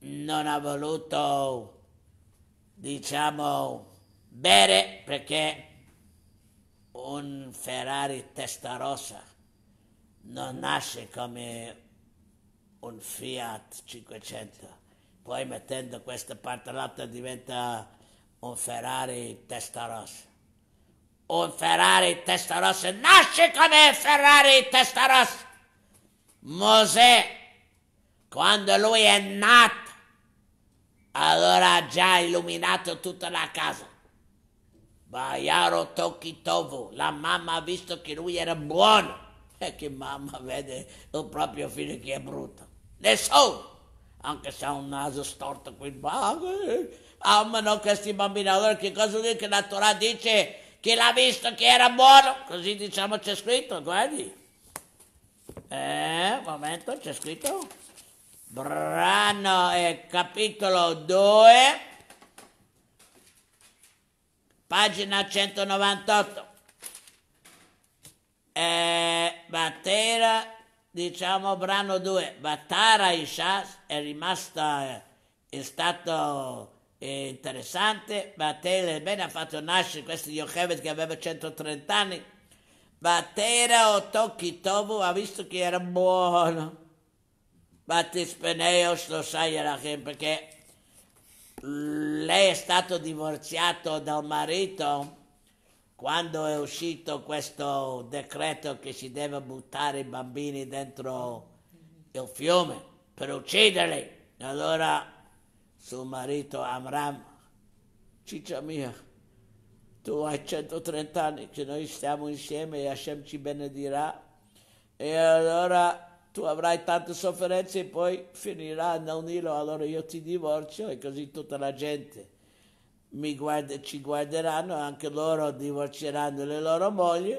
S1: non ha voluto, diciamo, bere perché un Ferrari testa rossa non nasce come un Fiat 500. Poi mettendo questa parte l'altra diventa un Ferrari testa rossa. Un Ferrari testa rossa nasce come Ferrari testa rossa. Mosè, quando lui è nato, allora ha già illuminato tutta la casa. Baiaro Tokitovo, la mamma ha visto che lui era buono e che mamma vede il proprio figlio che è brutto. Nessuno, anche se ha un naso storto qui, eh, amano questi bambini. Allora che cosa dice? Che la Torah dice che l'ha visto che era buono, così diciamo c'è scritto, guardi. Eh, momento, c'è scritto brano e capitolo 2, pagina 198. Eh, Batera, diciamo brano 2, Batara Isha è rimasta, è stato eh, interessante, Batera bene ha fatto nascere questo Yocheved che aveva 130 anni, Batera Otokitovu ha visto che era buono Battis Peneos lo sai perché lei è stato divorziato dal marito quando è uscito questo decreto che si deve buttare i bambini dentro il fiume per ucciderli. Allora suo marito Amram, ciccia mia, tu hai 130 anni che noi stiamo insieme e Hashem ci benedirà. E allora tu avrai tante sofferenze e poi finirà da un hilo, allora io ti divorzio e così tutta la gente guarda, ci guarderanno, anche loro divorzieranno le loro mogli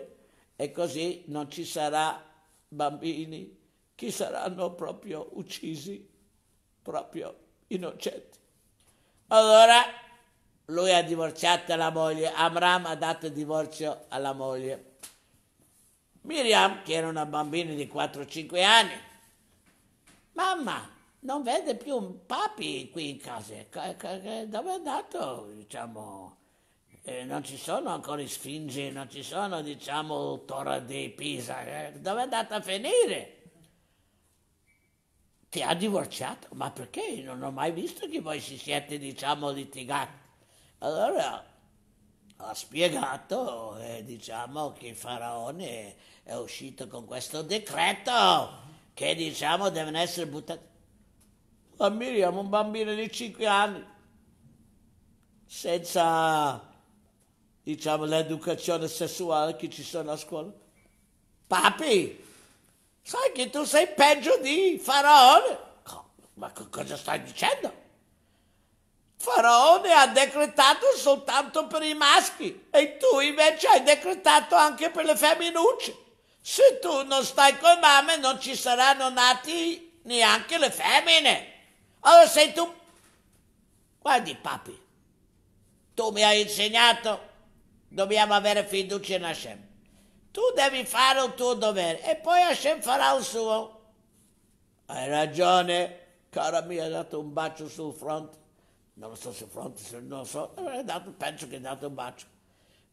S1: e così non ci sarà bambini che saranno proprio uccisi, proprio innocenti. Allora lui ha divorziato la moglie, Amram ha dato divorzio alla moglie. Miriam, che era una bambina di 4-5 anni, mamma, non vede più un papi qui in casa, dove è andato, diciamo, eh, non ci sono ancora i sfingi, non ci sono, diciamo, Tora di Pisa, eh, dove è andata a finire? Ti ha divorziato? Ma perché? Non ho mai visto che voi si siete, diciamo, litigati. Allora ha spiegato, e eh, diciamo, che faraone è uscito con questo decreto che diciamo devono essere buttati. Ammiriamo un bambino di 5 anni, senza diciamo, l'educazione sessuale che ci sono a scuola. Papi, sai che tu sei peggio di faraone? Ma cosa stai dicendo? Faraone ha decretato soltanto per i maschi e tu invece hai decretato anche per le femminucce. Se tu non stai con mamme non ci saranno nati neanche le femmine. Allora sei tu... Guardi papi, tu mi hai insegnato, dobbiamo avere fiducia in Hashem. Tu devi fare il tuo dovere e poi Hashem farà il suo. Hai ragione, cara mia, ha dato un bacio sul fronte non lo so se Fronte, se non lo so, eh, dato, penso che ha dato un bacio.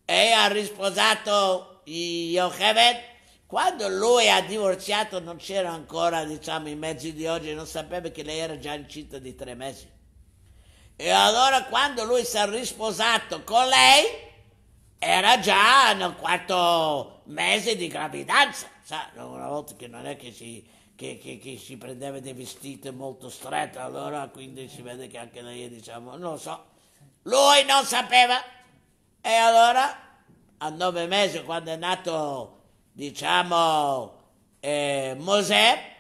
S1: E ha risposato Jocheved. Quando lui ha divorziato non c'era ancora, diciamo, i mezzi di oggi, non sapeva che lei era già incinta di tre mesi. E allora quando lui si è risposato con lei, era già nel quarto mese di gravidanza. Sa, una volta che non è che si che, che, che, si prendeva dei vestiti molto stretti, allora quindi si vede che anche lei diciamo, non lo so, lui non sapeva e allora a nove mesi quando è nato diciamo eh, Mosè,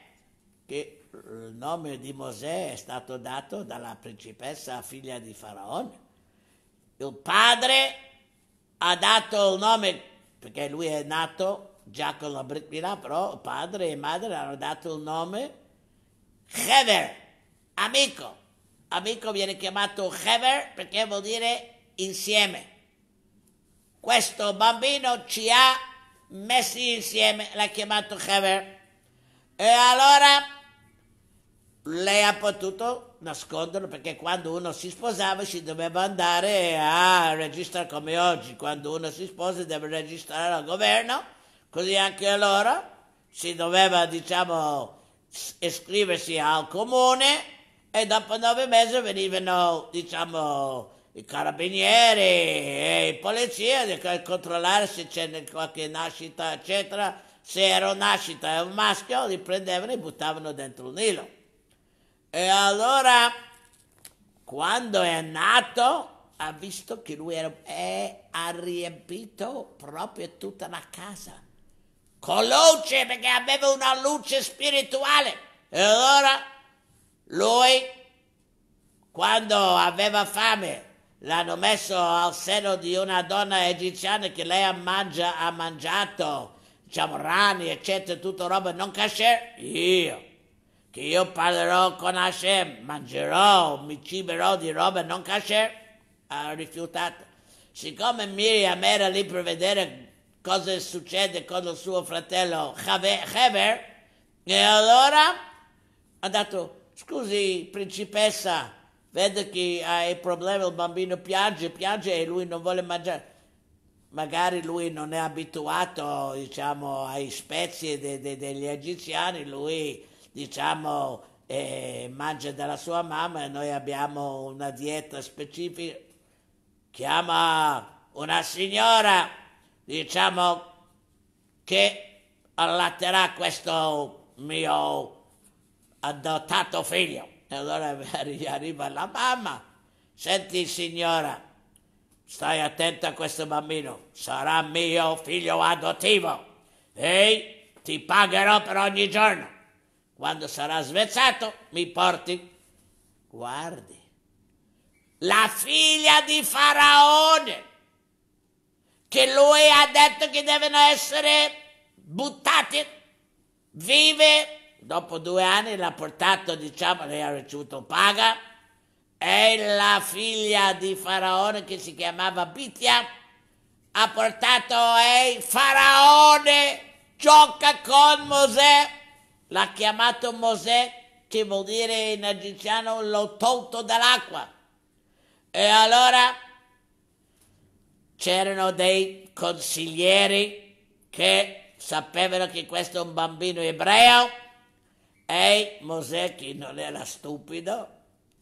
S1: che eh, il nome di Mosè è stato dato dalla principessa figlia di Faraone, il padre ha dato il nome perché lui è nato già con la Brit Milà, però padre e madre hanno dato il nome Hever, amico. Amico viene chiamato Hever perché vuol dire insieme. Questo bambino ci ha messi insieme, l'ha chiamato Hever. E allora lei ha potuto nasconderlo perché quando uno si sposava si doveva andare a registrare come oggi, quando uno si sposa deve registrare al governo Così anche allora si doveva, diciamo, iscriversi al comune e dopo nove mesi venivano, diciamo, i carabinieri e i polizia per controllare se c'era qualche nascita, eccetera. Se era una nascita e un maschio, li prendevano e buttavano dentro un nilo. E allora, quando è nato, ha visto che lui era, è, ha riempito proprio tutta la casa con luce perché aveva una luce spirituale. E allora lui, quando aveva fame, l'hanno messo al seno di una donna egiziana che lei mangia, ha mangiato, diciamo, rani, eccetera, tutta roba non cascere. Io, che io parlerò con Hashem, mangerò, mi ciberò di roba non cascere, ha rifiutato. Siccome Miriam era lì per vedere cosa succede con il suo fratello Heber, e allora ha detto, scusi principessa, vede che hai problemi, il bambino piange, piange e lui non vuole mangiare. Magari lui non è abituato, diciamo, ai spezie de, de, degli egiziani, lui, diciamo, eh, mangia dalla sua mamma e noi abbiamo una dieta specifica. Chiama una signora diciamo che allatterà questo mio adottato figlio. E allora arriva la mamma, senti signora, stai attenta a questo bambino, sarà mio figlio adottivo e ti pagherò per ogni giorno. Quando sarà svezzato mi porti. Guardi, la figlia di Faraone che lui ha detto che devono essere buttati vive. Dopo due anni l'ha portato, diciamo, lei ha ricevuto paga. E la figlia di Faraone che si chiamava Bitia ha portato ehi, Faraone gioca con Mosè. L'ha chiamato Mosè, che vuol dire in egiziano l'ho tolto dall'acqua. E allora c'erano dei consiglieri che sapevano che questo è un bambino ebreo e Mosè che non era stupido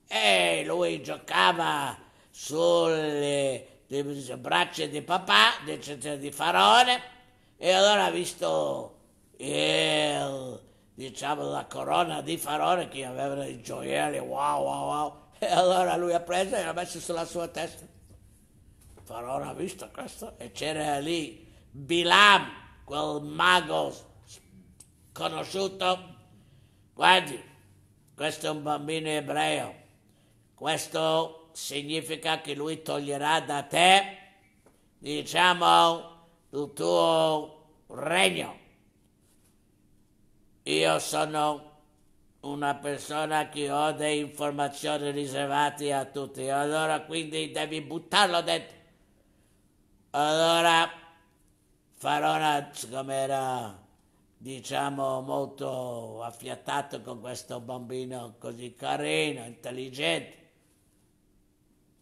S1: e lui giocava sulle braccia di papà, eccetera, di Faraone e allora ha visto il, diciamo, la corona di Faraone che aveva i gioielli, wow, wow, wow, e allora lui ha preso e l'ha messo sulla sua testa farò una vista questa e c'era lì Bilam, quel mago conosciuto. Guardi, questo è un bambino ebreo, questo significa che lui toglierà da te, diciamo, il tuo regno. Io sono una persona che ho delle informazioni riservate a tutti, allora quindi devi buttarlo dentro. Allora farò una, siccome era diciamo molto affiattato con questo bambino così carino, intelligente,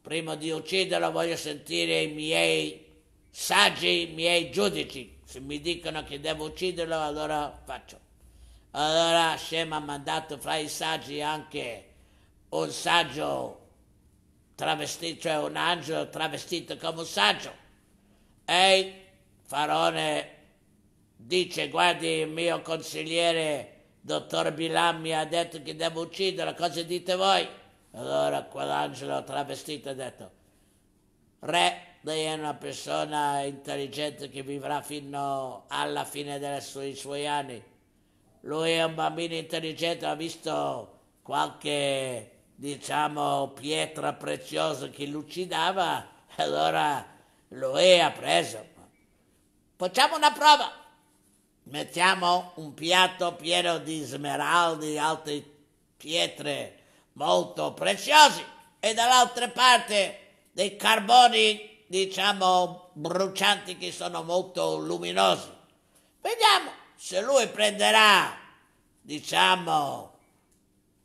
S1: prima di ucciderlo voglio sentire i miei saggi, i miei giudici. Se mi dicono che devo ucciderlo, allora faccio. Allora Shem ha mandato fra i saggi anche un saggio travestito, cioè un angelo travestito come un saggio Ehi, Farone dice, guardi, il mio consigliere, dottor Bilan, mi ha detto che devo uccidere, cosa dite voi? Allora quell'angelo travestito ha detto, re, lei è una persona intelligente che vivrà fino alla fine dei suoi, suoi anni. Lui è un bambino intelligente, ha visto qualche, diciamo, pietra preziosa che lucidava, allora lo è preso. Facciamo una prova. Mettiamo un piatto pieno di smeraldi, altre pietre molto preziose e dall'altra parte dei carboni, diciamo, brucianti che sono molto luminosi. Vediamo se lui prenderà, diciamo,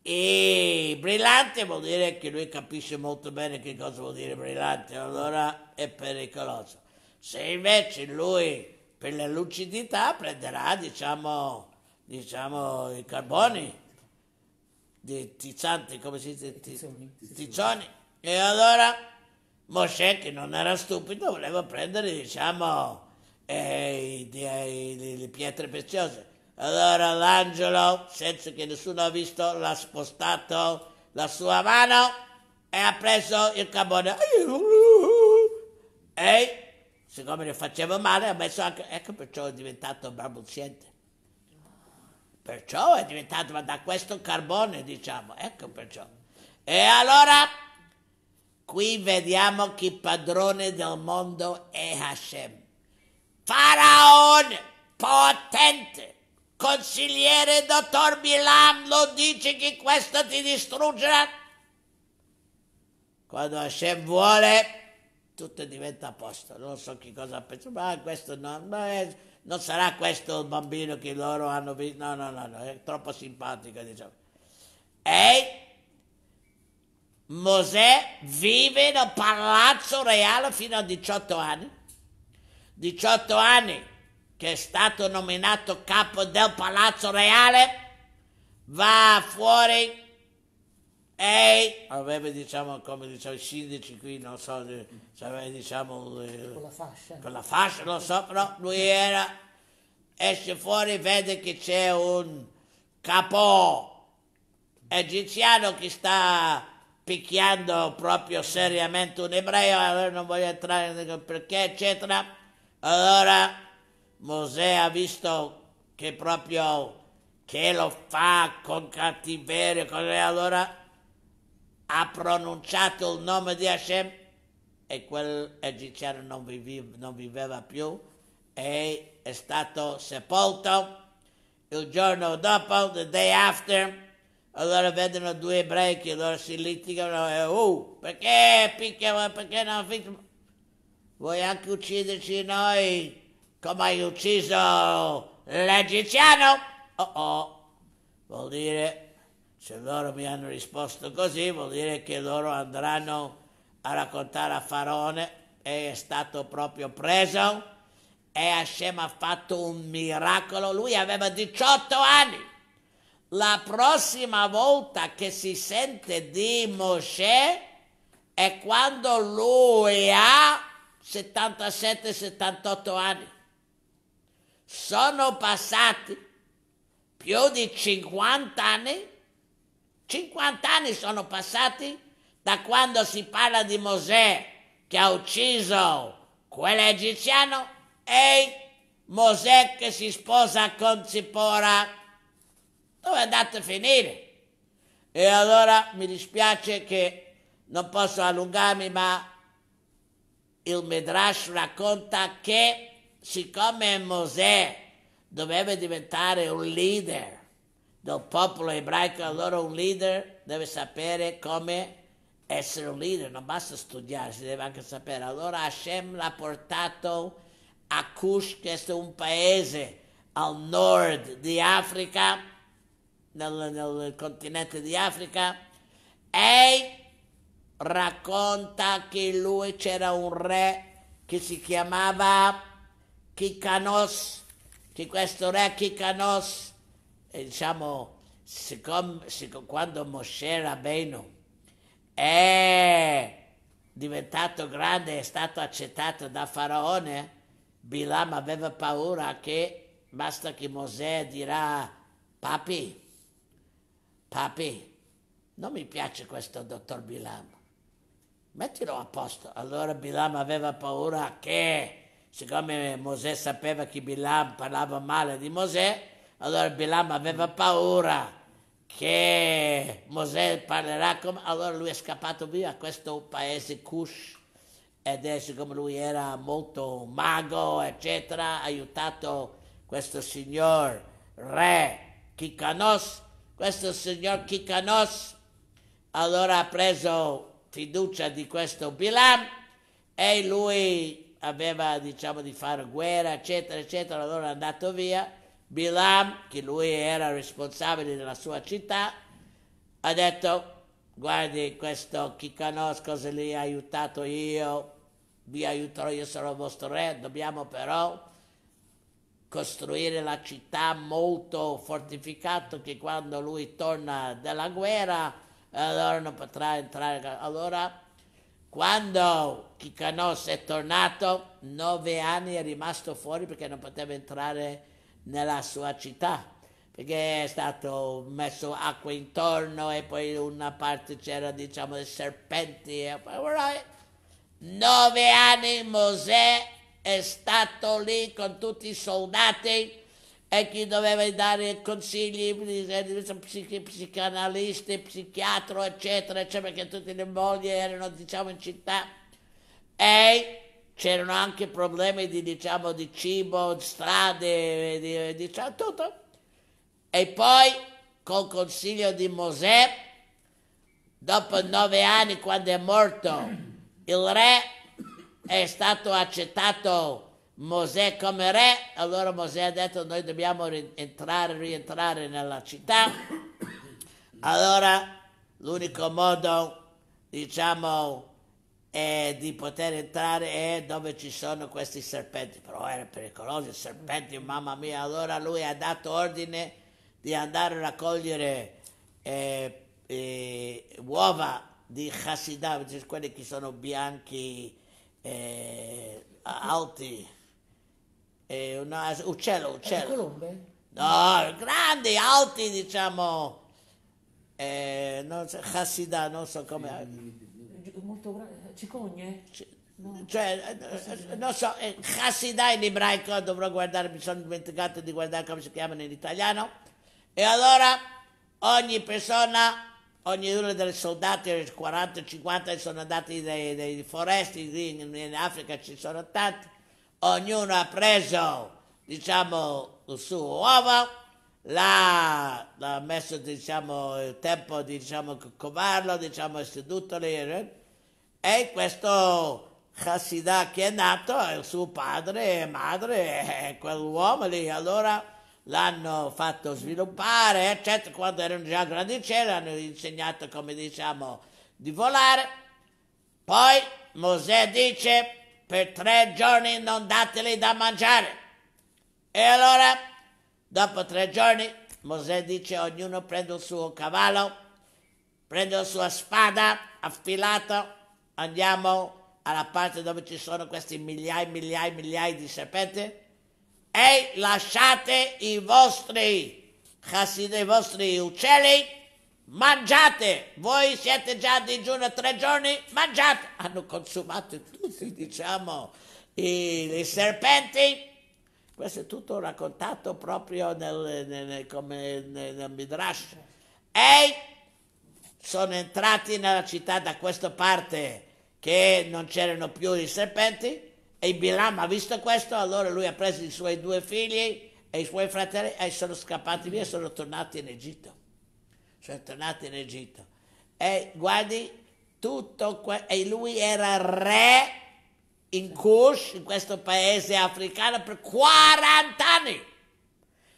S1: e brillante vuol dire che lui capisce molto bene che cosa vuol dire brillante, allora è pericoloso. Se invece lui per la lucidità prenderà, diciamo, diciamo i carboni di tizzanti, come si dice? Tizzoni. E allora Mosè, che non era stupido, voleva prendere, diciamo, eh, le pietre preziose. Allora l'angelo, senza che nessuno ha visto, l'ha spostato la sua mano e ha preso il carbone. E siccome ne faceva male, ha messo anche. Ecco perciò è diventato balbuziente. Perciò è diventato ma da questo carbone, diciamo, ecco perciò. E allora qui vediamo che padrone del mondo è Hashem. Faraone potente Consigliere dottor Milan, non dici che questo ti distruggerà? Quando Hashem vuole, tutto diventa a posto. Non so che cosa penso, ma questo no, no è, non sarà questo il bambino che loro hanno visto. No, no, no, no, è troppo simpatico, diciamo. E Mosè vive nel palazzo reale fino a 18 anni. 18 anni che è stato nominato capo del palazzo reale, va fuori. e aveva diciamo come diciamo i sindaci qui, non so, aveva eh, cioè, diciamo eh, con la fascia, con la fascia, lo so, però lui era, esce fuori, vede che c'è un capo egiziano che sta picchiando proprio seriamente un ebreo, allora non voglio entrare perché, eccetera. Allora Mosè ha visto che proprio che lo fa con cattiveria, così allora ha pronunciato il nome di Hashem e quell'egiziano non, viveva, non viveva più e è stato sepolto il giorno dopo, the day after, allora vedono due ebrei che loro si litigano e oh, perché picchiamo, perché non picchiamo? Vuoi anche ucciderci noi? come hai ucciso l'egiziano? Oh oh, vuol dire, se loro mi hanno risposto così, vuol dire che loro andranno a raccontare a Farone Faraone è stato proprio preso e Hashem ha fatto un miracolo, lui aveva 18 anni. La prossima volta che si sente di Mosè è quando lui ha 77-78 anni. Sono passati più di 50 anni, 50 anni sono passati da quando si parla di Mosè che ha ucciso quell'egiziano e Mosè che si sposa con Zippora. Dove è andato a finire? E allora mi dispiace che non posso allungarmi, ma il Midrash racconta che siccome Mosè doveva diventare un leader del popolo ebraico, allora un leader deve sapere come essere un leader, non basta studiare, si deve anche sapere. Allora Hashem l'ha portato a Kush, che è un paese al nord di Africa, nel, nel continente di Africa, e racconta che lui c'era un re che si chiamava Kikanos, che questo re Kikanos, e diciamo, siccome, siccome, quando Moshe Rabbeinu è diventato grande, è stato accettato da Faraone, Bilam aveva paura che basta che Mosè dirà papi, papi, non mi piace questo dottor Bilam, mettilo a posto. Allora Bilam aveva paura che siccome Mosè sapeva che Bilam parlava male di Mosè, allora Bilam aveva paura che Mosè parlerà come... Allora lui è scappato via a questo paese Cush ed è siccome lui era molto mago, eccetera, ha aiutato questo signor re Kikanos, questo signor Kikanos allora ha preso fiducia di questo Bilam e lui aveva diciamo di fare guerra eccetera eccetera allora è andato via Bilam che lui era responsabile della sua città ha detto guardi questo chi conosco se lì ha aiutato io vi aiuterò io sarò vostro re dobbiamo però costruire la città molto fortificata che quando lui torna dalla guerra allora non potrà entrare allora quando Kikanos è tornato, nove anni è rimasto fuori perché non poteva entrare nella sua città, perché è stato messo acqua intorno e poi una parte c'era, diciamo, dei serpenti. E... Nove anni Mosè è stato lì con tutti i soldati e chi doveva dare consigli, psichi, psicanalista, psichiatro, eccetera, eccetera, perché tutte le mogli erano, diciamo, in città. E c'erano anche problemi di, diciamo, di cibo, strade, di, diciamo, tutto. E poi, col consiglio di Mosè, dopo nove anni, quando è morto, il re è stato accettato Mosè come re, allora Mosè ha detto noi dobbiamo entrare, rientrare nella città, allora l'unico modo, diciamo, di poter entrare è dove ci sono questi serpenti, però era pericoloso, serpenti, mamma mia, allora lui ha dato ordine di andare a raccogliere eh, eh, uova di Hasidah, cioè quelli che sono bianchi, eh, alti eh, una, uccello, uccello. colombe? No, grandi, alti, diciamo, eh, non so, Hassidah, non so come... Molto grande, cicogne? C- no. Cioè, eh, eh, non so, eh, Hassidah in ebraico, dovrò guardare, mi sono dimenticato di guardare come si chiamano in italiano. E allora ogni persona ognuno dei soldati, 40-50, sono andati nei, nei foresti, in, in Africa ci sono tanti, ognuno ha preso diciamo, il suo uovo, l'ha, l'ha messo diciamo, il tempo di diciamo, covarlo, diciamo, è seduto lì, eh. e questo Hasidah che è nato, il suo padre e madre, è quell'uomo lì, allora l'hanno fatto sviluppare, eccetera. Quando erano già grandi cieli hanno insegnato come diciamo di volare. Poi Mosè dice per tre giorni non dateli da mangiare. E allora, dopo tre giorni, Mosè dice ognuno prende il suo cavallo, prende la sua spada affilata, andiamo alla parte dove ci sono questi migliaia, migliaia, migliaia di serpenti e lasciate i vostri, i vostri uccelli mangiate, voi siete già a digiuno tre giorni, mangiate. Hanno consumato tutti, diciamo, i, i serpenti. Questo è tutto raccontato proprio nel, nel, come nel, nel Midrash. E sono entrati nella città da questa parte che non c'erano più i serpenti e Bilam ha visto questo, allora lui ha preso i suoi due figli e i suoi fratelli e sono scappati via e sono tornati in Egitto cioè tornato in Egitto. E guardi, tutto que- e lui era re in Kush, in questo paese africano, per 40 anni.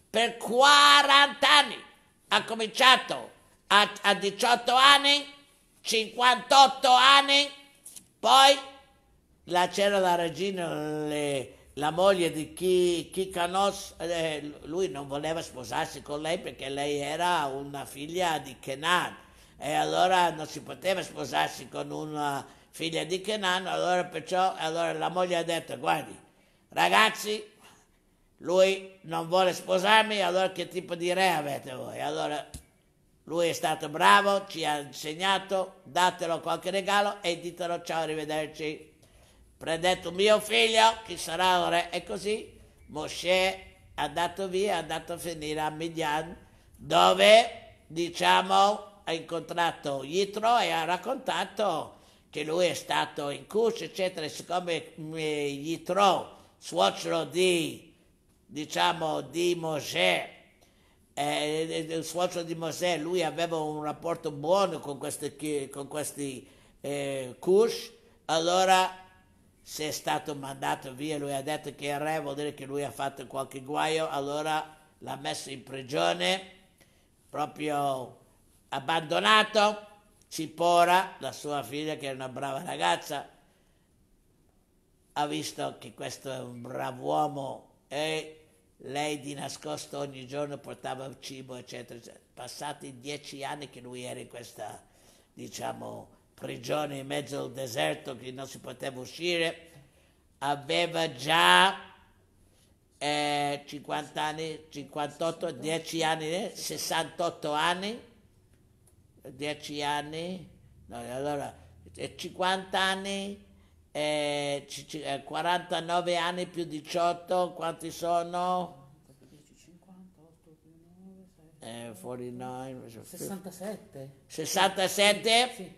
S1: Per 40 anni. Ha cominciato a, a 18 anni, 58 anni, poi la c'era la regina, le, la moglie di Kikanos, eh, lui non voleva sposarsi con lei perché lei era una figlia di Kenan e allora non si poteva sposarsi con una figlia di Kenan, allora perciò allora la moglie ha detto guardi ragazzi lui non vuole sposarmi, allora che tipo di re avete voi? Allora lui è stato bravo, ci ha insegnato, datelo qualche regalo e ditelo ciao, arrivederci prendete mio figlio, chi sarà ora? E così Mosè è andato via, è andato a finire a Midian, dove, diciamo, ha incontrato Yitro e ha raccontato che lui è stato in Cush, eccetera, e siccome eh, Yitro, suocero di, diciamo, di Mosè, eh, eh, il suocero di Mosè, lui aveva un rapporto buono con questi, con questi eh, Cush, allora se è stato mandato via lui ha detto che è re vuol dire che lui ha fatto qualche guaio, allora l'ha messo in prigione, proprio abbandonato. Cipora, la sua figlia che è una brava ragazza, ha visto che questo è un bravo uomo e lei di nascosto ogni giorno portava cibo, eccetera, eccetera. Passati dieci anni che lui era in questa, diciamo, prigione in mezzo al deserto che non si poteva uscire, aveva già eh, 50 anni, 58, 10 anni, 68 eh, anni, 10 anni, no, allora 50 anni, eh, 49 eh, anni più 18, quanti sono? Eh, 49, 67. 67? Sì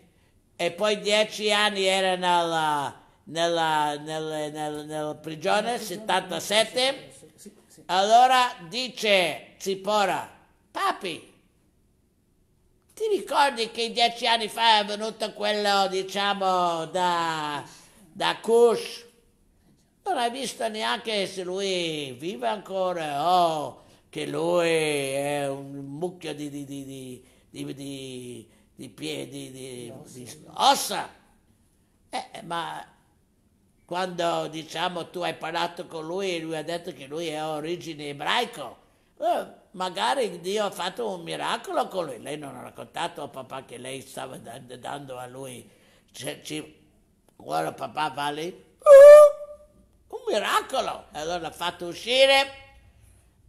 S1: e poi dieci anni era nella, nella, nella, nella, nella prigione, 77, allora dice Zipora, papi, ti ricordi che dieci anni fa è venuto quello, diciamo, da, da Kush? Non hai visto neanche se lui vive ancora o oh, che lui è un mucchio di, di, di, di di piedi, di, di ossa. Eh, eh, ma quando diciamo tu hai parlato con lui e lui ha detto che lui è origine ebraico, eh, magari Dio ha fatto un miracolo con lui. Lei non ha raccontato a papà che lei stava dando a lui, cioè, ci, guarda papà va lì, uh, un miracolo. Allora l'ha fatto uscire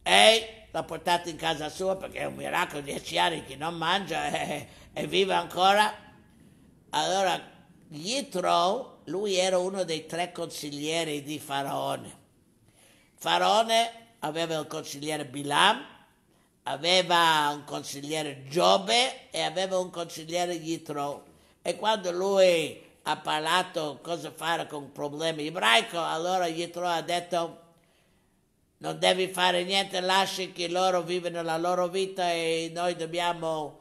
S1: e l'ha portato in casa sua perché è un miracolo, dieci anni che non mangia. Eh, è vivo ancora? Allora Jitro, lui era uno dei tre consiglieri di Faraone. Faraone aveva il consigliere Bilam, aveva un consigliere Giobbe e aveva un consigliere Jitro. E quando lui ha parlato cosa fare con il problema ebraico, allora Jitro ha detto non devi fare niente, lasci che loro vivano la loro vita e noi dobbiamo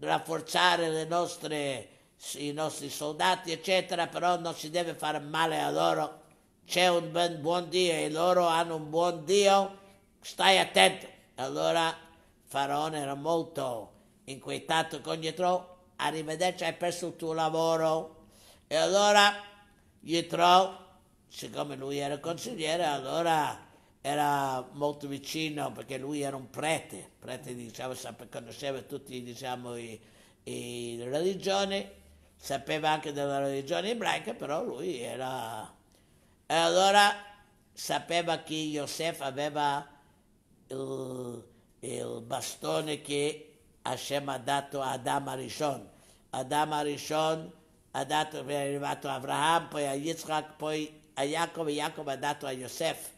S1: rafforzare nostre, i nostri soldati, eccetera, però non si deve fare male a loro. C'è un ben, buon Dio e loro hanno un buon Dio, stai attento. Allora Faraone era molto inquietato con Yitro, arrivederci, hai perso il tuo lavoro. E allora Yitro, siccome lui era consigliere, allora era molto vicino perché lui era un prete, prete diciamo, conosceva tutte diciamo, le religioni, sapeva anche della religione ebraica, però lui era... E allora sapeva che Yosef aveva il, il bastone che Hashem ha dato a Adam Arishon. Adam Arishon ha dato, è arrivato a Abraham, poi a Yitzhak, poi a Jacob, e Jacob ha dato a Yosef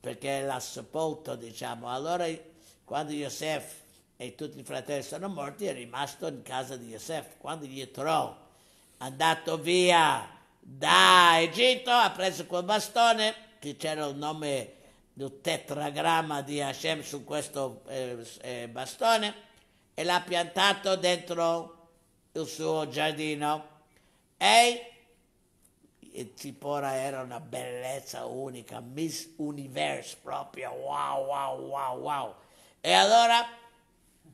S1: perché l'ha sepolto, diciamo. Allora quando Yosef e tutti i fratelli sono morti è rimasto in casa di Yosef. Quando Yitro è andato via da Egitto, ha preso quel bastone, che c'era il nome del tetragramma di Hashem su questo eh, eh, bastone, e l'ha piantato dentro il suo giardino. E e Zipora era una bellezza unica, Miss Universe proprio, wow, wow, wow, wow. E allora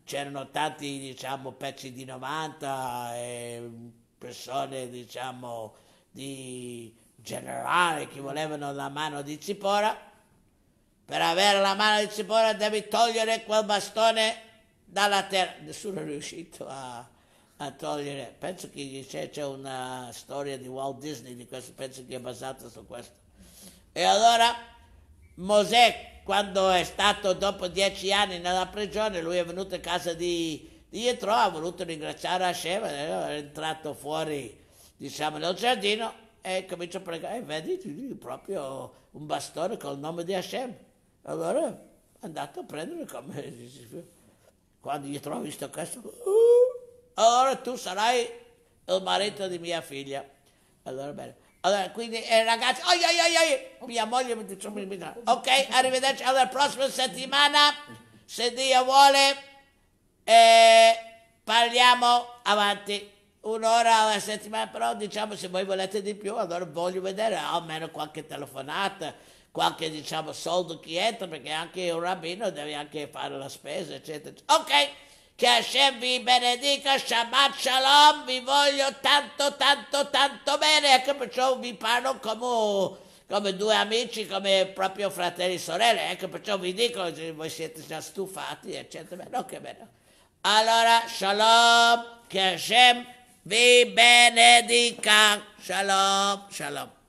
S1: c'erano tanti, diciamo, pezzi di 90 e persone, diciamo, di generale che volevano la mano di Zipora. Per avere la mano di Zipora devi togliere quel bastone dalla terra. Nessuno è riuscito a a togliere, penso che c'è, c'è una storia di Walt Disney di questo, penso che è basata su questo. E allora Mosè, quando è stato dopo dieci anni nella prigione, lui è venuto a casa di, Dietro, ha voluto ringraziare Hashem, è entrato fuori, diciamo, nel giardino e comincia a pregare, e eh, vedi proprio un bastone col nome di Hashem. Allora è andato a prendere come... Quando Dietro ha visto questo... Uh, allora tu sarai il marito di mia figlia. Allora bene. Allora, quindi eh, ragazzi, oi, oi, oi, oi, mia moglie mi dice, ok, arrivederci, alla prossima settimana, se Dio vuole, eh, parliamo avanti, un'ora alla settimana, però diciamo se voi volete di più, allora voglio vedere almeno qualche telefonata, qualche diciamo soldo che entra, perché anche un rabbino deve anche fare la spesa, eccetera. eccetera. Ok. Che Hashem vi benedica, Shabbat Shalom, vi voglio tanto, tanto, tanto bene, ecco perciò vi parlo come, come due amici, come proprio fratelli e sorelle, ecco perciò vi dico, voi siete già stufati, eccetera, no che bene. Allora, Shalom, che Hashem vi benedica, Shalom, Shalom.